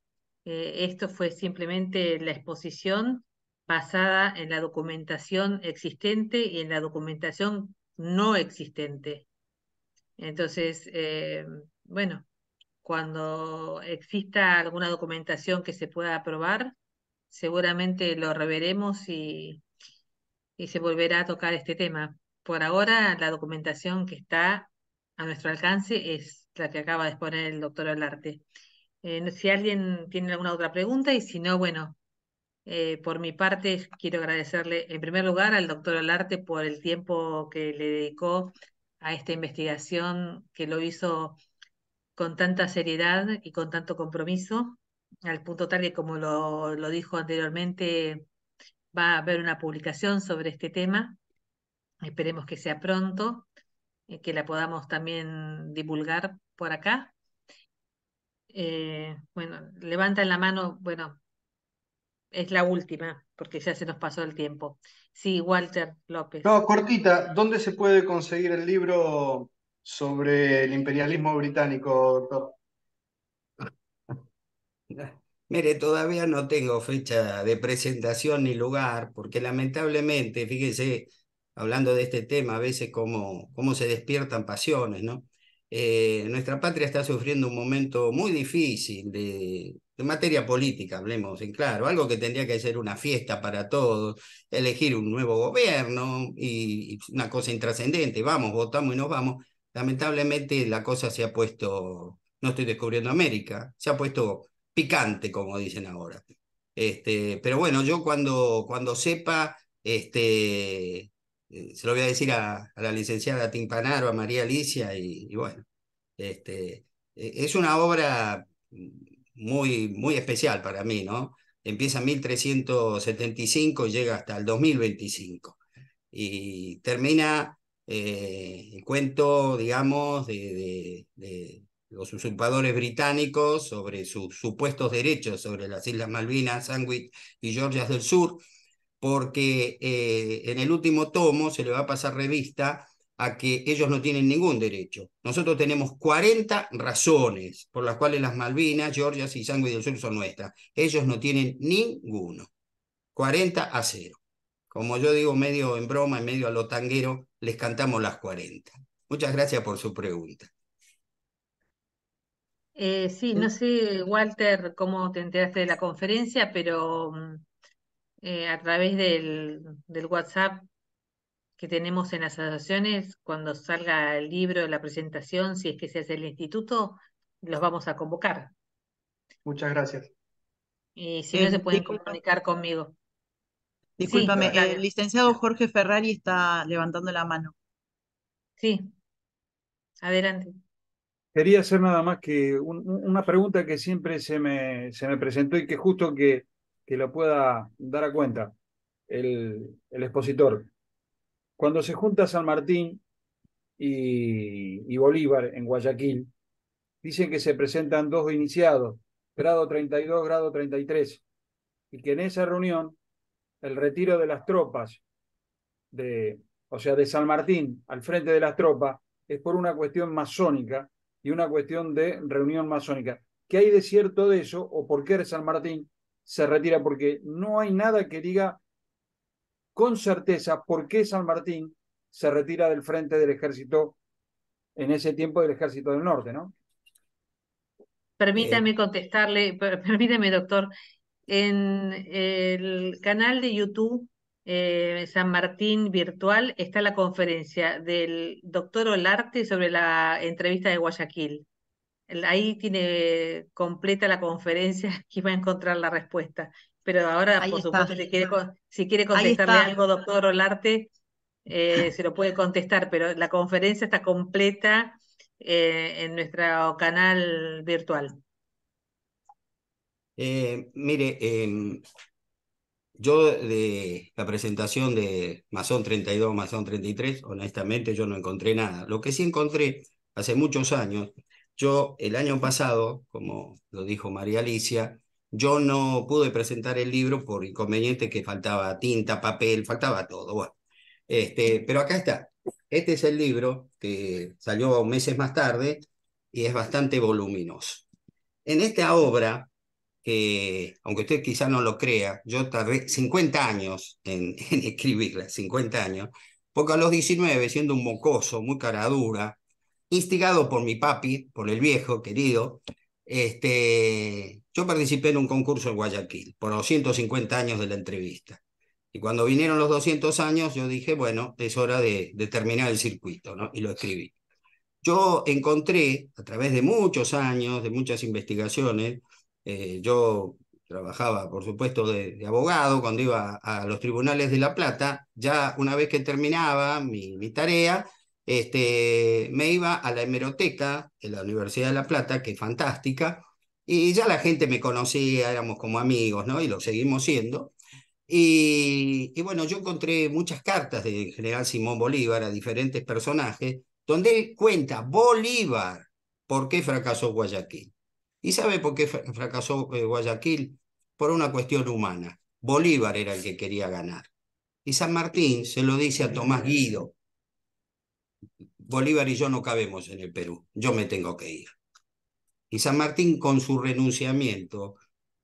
Eh, esto fue simplemente la exposición basada en la documentación existente y en la documentación no existente. Entonces, eh, bueno, cuando exista alguna documentación que se pueda aprobar, seguramente lo reveremos y, se volverá a tocar este tema. Por ahora, la documentación que está a nuestro alcance es la que acaba de exponer el doctor Olarte. Eh, si alguien tiene alguna otra pregunta y si no, bueno, eh, por mi parte quiero agradecerle en primer lugar al doctor Alarte por el tiempo que le dedicó a esta investigación que lo hizo con tanta seriedad y con tanto compromiso, al punto tal que, como lo, dijo anteriormente, va a haber una publicación sobre este tema. Esperemos que sea pronto, y eh, que la podamos también divulgar por acá. Eh, bueno, levantan la mano, bueno, es la última, porque ya se nos pasó el tiempo. Sí, Walter López. No, cortita, ¿dónde se puede conseguir el libro sobre el imperialismo británico, doctor? Mire, todavía no tengo fecha de presentación ni lugar, porque lamentablemente, fíjese, hablando de este tema, a veces cómo, cómo se despiertan pasiones, ¿no? Eh, nuestra patria está sufriendo un momento muy difícil de, materia política, hablemos en claro, algo que tendría que ser una fiesta para todos, elegir un nuevo gobierno y una cosa intrascendente, vamos, votamos y nos vamos, lamentablemente la cosa se ha puesto, no estoy descubriendo América, se ha puesto picante, como dicen ahora. Este, pero bueno, yo cuando, cuando sepa, este, eh, se lo voy a decir a, la licenciada Timpanaro, a María Alicia, y, bueno, este, eh, es una obra muy, muy especial para mí, ¿no? Empieza en 1375 y llega hasta el 2025. Y termina eh, el cuento, digamos, de, los usurpadores británicos sobre sus supuestos derechos sobre las Islas Malvinas, Sandwich y Georgias del Sur, porque eh, en el último tomo se le va a pasar revista a que ellos no tienen ningún derecho. Nosotros tenemos 40 razones por las cuales las Malvinas, Georgias y Sandwich del Sur son nuestras. Ellos no tienen ninguno. 40 a 0 como yo digo, medio en broma en medio a lo tanguero, les cantamos las 40. Muchas gracias por su pregunta. Eh, sí, no sé, Walter, cómo te enteraste de la conferencia, pero mm, eh, a través del, del WhatsApp que tenemos en las asociaciones, cuando salga el libro, la presentación, si es que se hace el instituto, los vamos a convocar. Muchas gracias. Y si no, se eh, pueden comunicar conmigo. Discúlpame, el eh, licenciado Jorge Ferrari está levantando la mano. Sí, adelante. Quería hacer nada más que una pregunta que siempre se me, se me presentó y que justo que, que la pueda dar a cuenta el, el expositor. Cuando se junta San Martín y, y, Bolívar en Guayaquil, dicen que se presentan dos iniciados, grado 32, grado 33, y que en esa reunión el retiro de las tropas, de, o sea, de San Martín al frente de las tropas, es por una cuestión masónica y una cuestión de reunión masónica. ¿Qué hay de cierto de eso o por qué San Martín se retira? Porque no hay nada que diga con certeza por qué San Martín se retira del frente del ejército en ese tiempo del ejército del norte, ¿no? Permítame eh. contestarle, permítame, doctor, en el canal de YouTube eh, San Martín Virtual está la conferencia del doctor Olarte sobre la entrevista de Guayaquil. Ahí tiene completa la conferencia aquí va a encontrar la respuesta. Pero ahora, por supuesto, si quiere, contestarle algo, doctor Olarte, eh, se lo puede contestar, pero la conferencia está completa eh, en nuestro canal virtual. Eh, mire, yo de la presentación de Masón 32, Masón 33, honestamente yo no encontré nada. Lo que sí encontré hace muchos años, yo el año pasado, como lo dijo María Alicia, yo no pude presentar el libro por inconveniente que faltaba tinta, papel, faltaba todo. este, pero acá está. Este es el libro que salió meses más tarde y es bastante voluminoso. En esta obra que, aunque usted quizá no lo crea, yo tardé 50 años en, escribirla, 50 años, porque a los 19, siendo un mocoso, muy caradura, instigado por mi papi, por el viejo querido, este, yo participé en un concurso en Guayaquil por los 150 años de la entrevista. Y cuando vinieron los 200 años, yo dije, bueno, es hora de, de terminar el circuito, ¿no? Y lo escribí. Yo encontré, a través de muchos años, de muchas investigaciones, eh, yo trabajaba, por supuesto, de, abogado cuando iba a los tribunales de La Plata. Ya una vez que terminaba mi, tarea, este, me iba a la hemeroteca en la Universidad de La Plata, que es fantástica, y ya la gente me conocía, éramos como amigos, ¿no? Y lo seguimos siendo. Y, y bueno, yo encontré muchas cartas del general Simón Bolívar a diferentes personajes, donde él cuenta Bolívar por qué fracasó Guayaquil. ¿Y sabe por qué fracasó eh, Guayaquil? Por una cuestión humana. Bolívar era el que quería ganar. Y San Martín se lo dice a Tomás Guido. Bolívar y yo no cabemos en el Perú, yo me tengo que ir. Y San Martín con su renunciamiento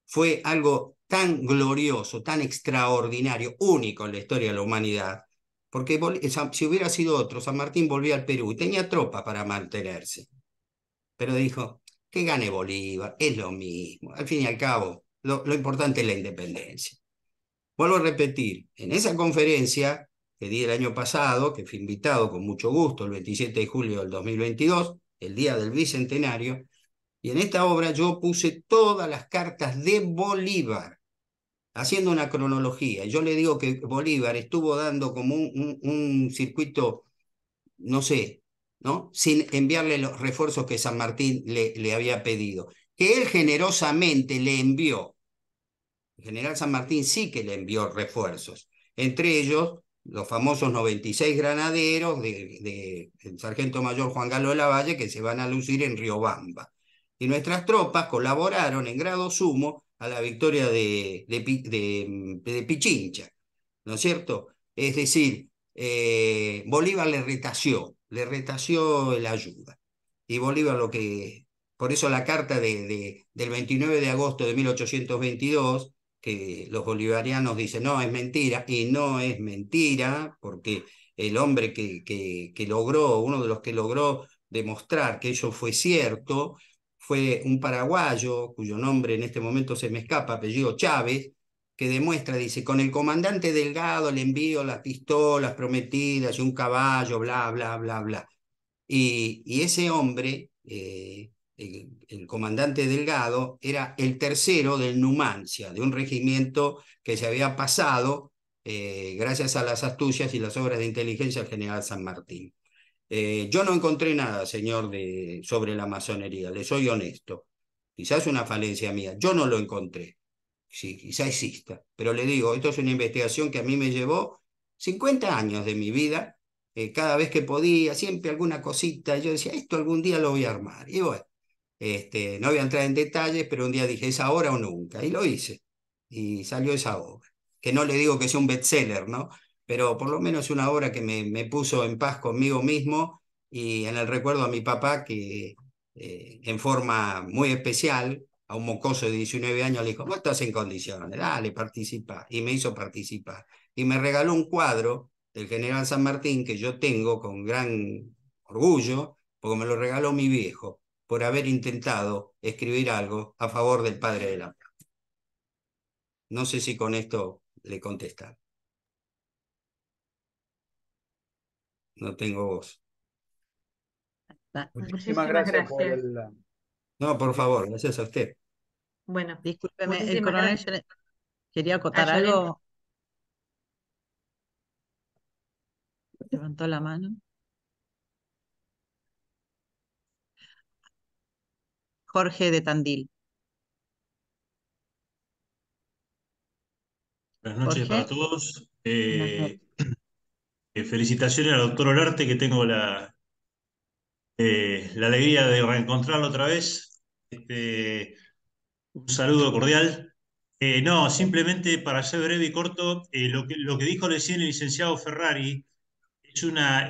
fue algo tan glorioso, tan extraordinario, único en la historia de la humanidad, porque eh, si hubiera sido otro, San Martín volvía al Perú y tenía tropa para mantenerse. Pero dijo, que gane Bolívar, es lo mismo. Al fin y al cabo, lo, importante es la independencia. Vuelvo a repetir, en esa conferencia que di el año pasado, que fui invitado con mucho gusto el 27 de julio del 2022, el día del Bicentenario, y en esta obra yo puse todas las cartas de Bolívar, haciendo una cronología. Yo le digo que Bolívar estuvo dando como un circuito, no sé, sin enviarle los refuerzos que San Martín le, había pedido, que él generosamente le envió. El general San Martín sí que le envió refuerzos, entre ellos los famosos 96 granaderos del sargento mayor Juan Galo la de Valle que se van a lucir en Riobamba. Y nuestras tropas colaboraron en grado sumo a la victoria de, de Pichincha, ¿no es cierto? Es decir, eh, Bolívar le retació, le retació la ayuda. Y Bolívar lo que... Por eso la carta de, del 29 de agosto de 1822, que los bolivarianos dicen, no, es mentira, y no es mentira, porque el hombre que, que, que logró, uno de los que logró demostrar que eso fue cierto, fue un paraguayo, cuyo nombre en este momento se me escapa, apellido Chávez, que demuestra, dice, con el comandante Delgado le envío las pistolas prometidas y un caballo, bla, bla, bla, bla. Y, y ese hombre, eh, el, comandante Delgado, era el tercero del Numancia, de un regimiento que se había pasado eh, gracias a las astucias y las obras de inteligencia del general San Martín. Eh, yo no encontré nada, señor, de, sobre la masonería, le soy honesto. Quizás una falencia mía, yo no lo encontré sí, quizá exista, pero le digo, esto es una investigación que a mí me llevó 50 años de mi vida, eh, cada vez que podía, siempre alguna cosita, yo decía, esto algún día lo voy a armar. Y bueno, este, no voy a entrar en detalles, pero un día dije, es ahora o nunca, y lo hice, y salió esa obra, que no le digo que sea un bestseller, ¿no? Pero por lo menos una obra que me, puso en paz conmigo mismo y en el recuerdo a mi papá que eh, en forma muy especial a un mocoso de 19 años le dijo, vos estás en condiciones, dale, participa. Y me hizo participar. Y me regaló un cuadro del general San Martín que yo tengo con gran orgullo, porque me lo regaló mi viejo, por haber intentado escribir algo a favor del padre de la patria. No sé si con esto le contestan. No tengo voz. Muchísimas, gracias, gracias. por el... No, por favor, gracias a usted. Bueno, discúlpeme, el coronel quería ah, acotar algo. Levantó la mano. Jorge de Tandil. Buenas noches a para todos. Eh, eh, felicitaciones al doctor Olarte, que tengo la, eh, la alegría de reencontrarlo otra vez. Este, un saludo cordial. Eh, no, simplemente para ser breve y corto, eh, lo, que, dijo recién el licenciado Ferrari es una,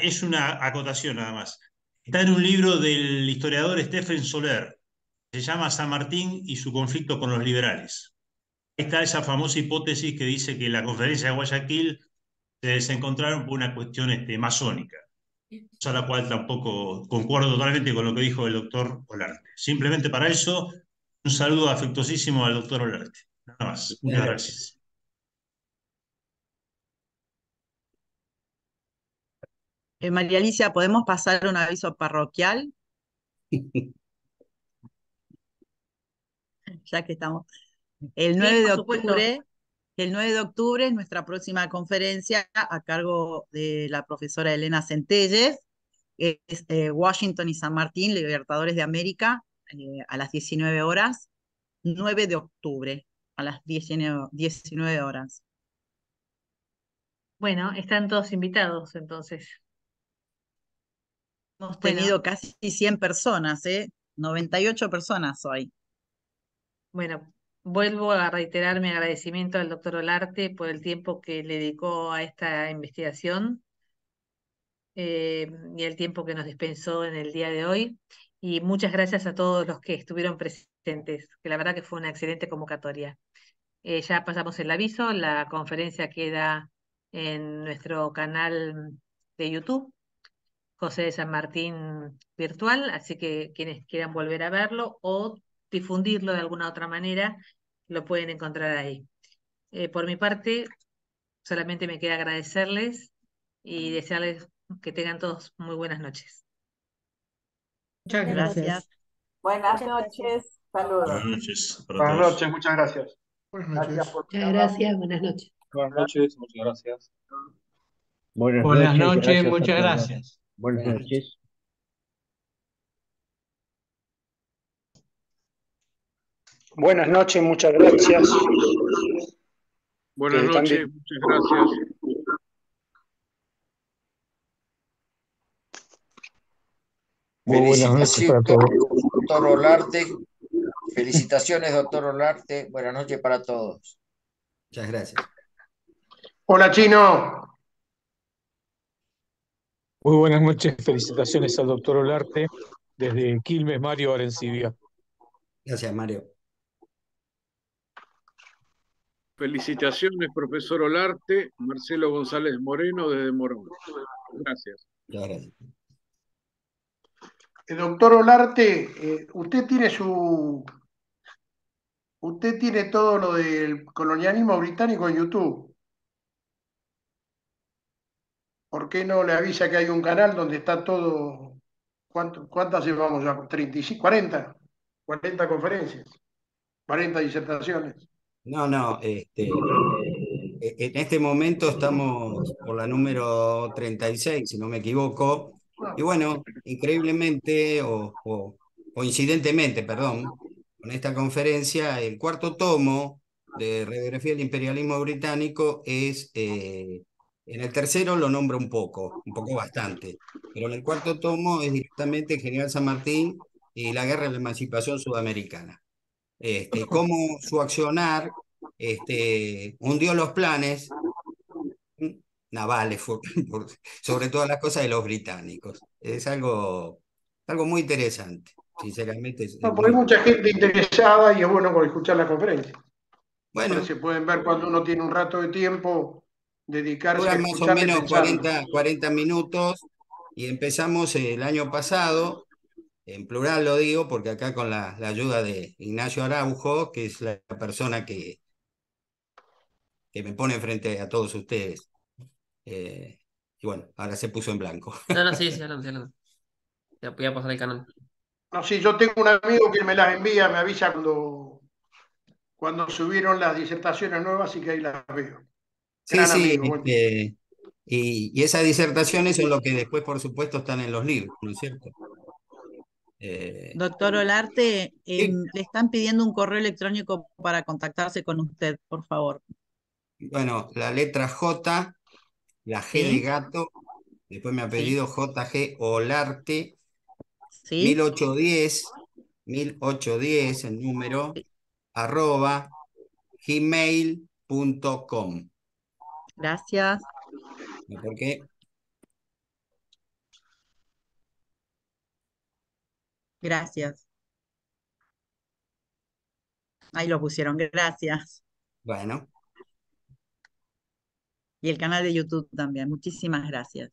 acotación nada más. Está en un libro del historiador Stephen Soler, se llama San Martín y su conflicto con los liberales. Está esa famosa hipótesis que dice que la conferencia de Guayaquil se desencontraron por una cuestión este, masónica. A la cual tampoco concuerdo totalmente con lo que dijo el doctor Olarte. Simplemente para eso, un saludo afectuosísimo al doctor Olarte. Nada más. Muchas gracias. Eh, María Alicia, ¿podemos pasar un aviso parroquial? ya que estamos. El 9 de octubre, el 9 de octubre es nuestra próxima conferencia a cargo de la profesora Elena Centelles, es eh, Washington y San Martín, Libertadores de América, eh, a las 19 horas, 9 de octubre, a las 19, horas. Bueno, están todos invitados entonces. Hemos tenido casi 100 personas, ¿eh? 98 personas hoy. Bueno, Vuelvo a reiterar mi agradecimiento al doctor Olarte por el tiempo que le dedicó a esta investigación eh, y el tiempo que nos dispensó en el día de hoy. Y muchas gracias a todos los que estuvieron presentes, que la verdad que fue una excelente convocatoria. Eh, ya pasamos el aviso, la conferencia queda en nuestro canal de YouTube, José de San Martín Virtual, así que quienes quieran volver a verlo o difundirlo de alguna otra manera, lo pueden encontrar ahí. Eh, por mi parte, solamente me queda agradecerles y desearles que tengan todos muy buenas noches. Muchas gracias. Buenas noches. Saludos. Buenas noches. Buenas noches, muchas gracias. Gracias gracias, buenas noches. Buenas noches, muchas gracias. Buenas, noches, muchas gracias. Buenas noches. Buenas noches, muchas gracias. Buenas noches, muchas gracias. Muy buenas noches Doctor Olarte. Felicitaciones, doctor Olarte. Buenas noches para todos. Muchas gracias. Hola, Chino. Muy buenas noches. Felicitaciones al doctor Olarte desde Quilmes, Mario Arencibia. Gracias, Mario. Felicitaciones, profesor Olarte, Marcelo González Moreno, desde Morón. Gracias. Eh, doctor Olarte, eh, usted tiene su. Usted tiene todo lo del colonialismo británico en YouTube. ¿Por qué no le avisa que hay un canal donde está todo? ¿Cuántas llevamos ya? ¿35? ¿40? 40 conferencias, 40 disertaciones. No, no, este, eh, en este momento estamos por la número 36, si no me equivoco. Y bueno, increíblemente o, incidentemente, perdón, con esta conferencia, el cuarto tomo de Radiografía del Imperialismo Británico es, eh, en el tercero lo nombro un poco, un poco bastante, pero en el cuarto tomo es directamente General San Martín y la Guerra de la Emancipación Sudamericana este, cómo su accionar este, hundió los planes navales, sobre todo las cosas de los británicos. Es algo, algo muy interesante, sinceramente. No, porque hay mucha gente interesada y es bueno escuchar la conferencia. Bueno, se pueden ver cuando uno tiene un rato de tiempo, dedicarse a más o menos 40, 40 minutos y empezamos el año pasado en plural lo digo porque acá con la, ayuda de Ignacio Araujo, que es la persona que, que me pone frente a todos ustedes. Eh, y bueno, ahora se puso en blanco. No, no, sí, sí, Ya voy a pasar el canal. No, sí, yo tengo un amigo que me las envía, me avisa cuando, cuando subieron las disertaciones nuevas y que ahí las veo. sí, sí, este, y, y, esas disertaciones son lo que después, por supuesto, están en los libros, ¿no es cierto? Eh, Doctor Olarte, em, le están pidiendo un correo electrónico para contactarse con usted, por favor. Bueno, la letra J, la G de gato, después me apellido pedido JG Olarte, 1810, 1810 el número, arroba gmail.com. Gracias. ¿Por qué? Gracias. Ahí lo pusieron, gracias. Bueno. Y el canal de YouTube también. Muchísimas gracias.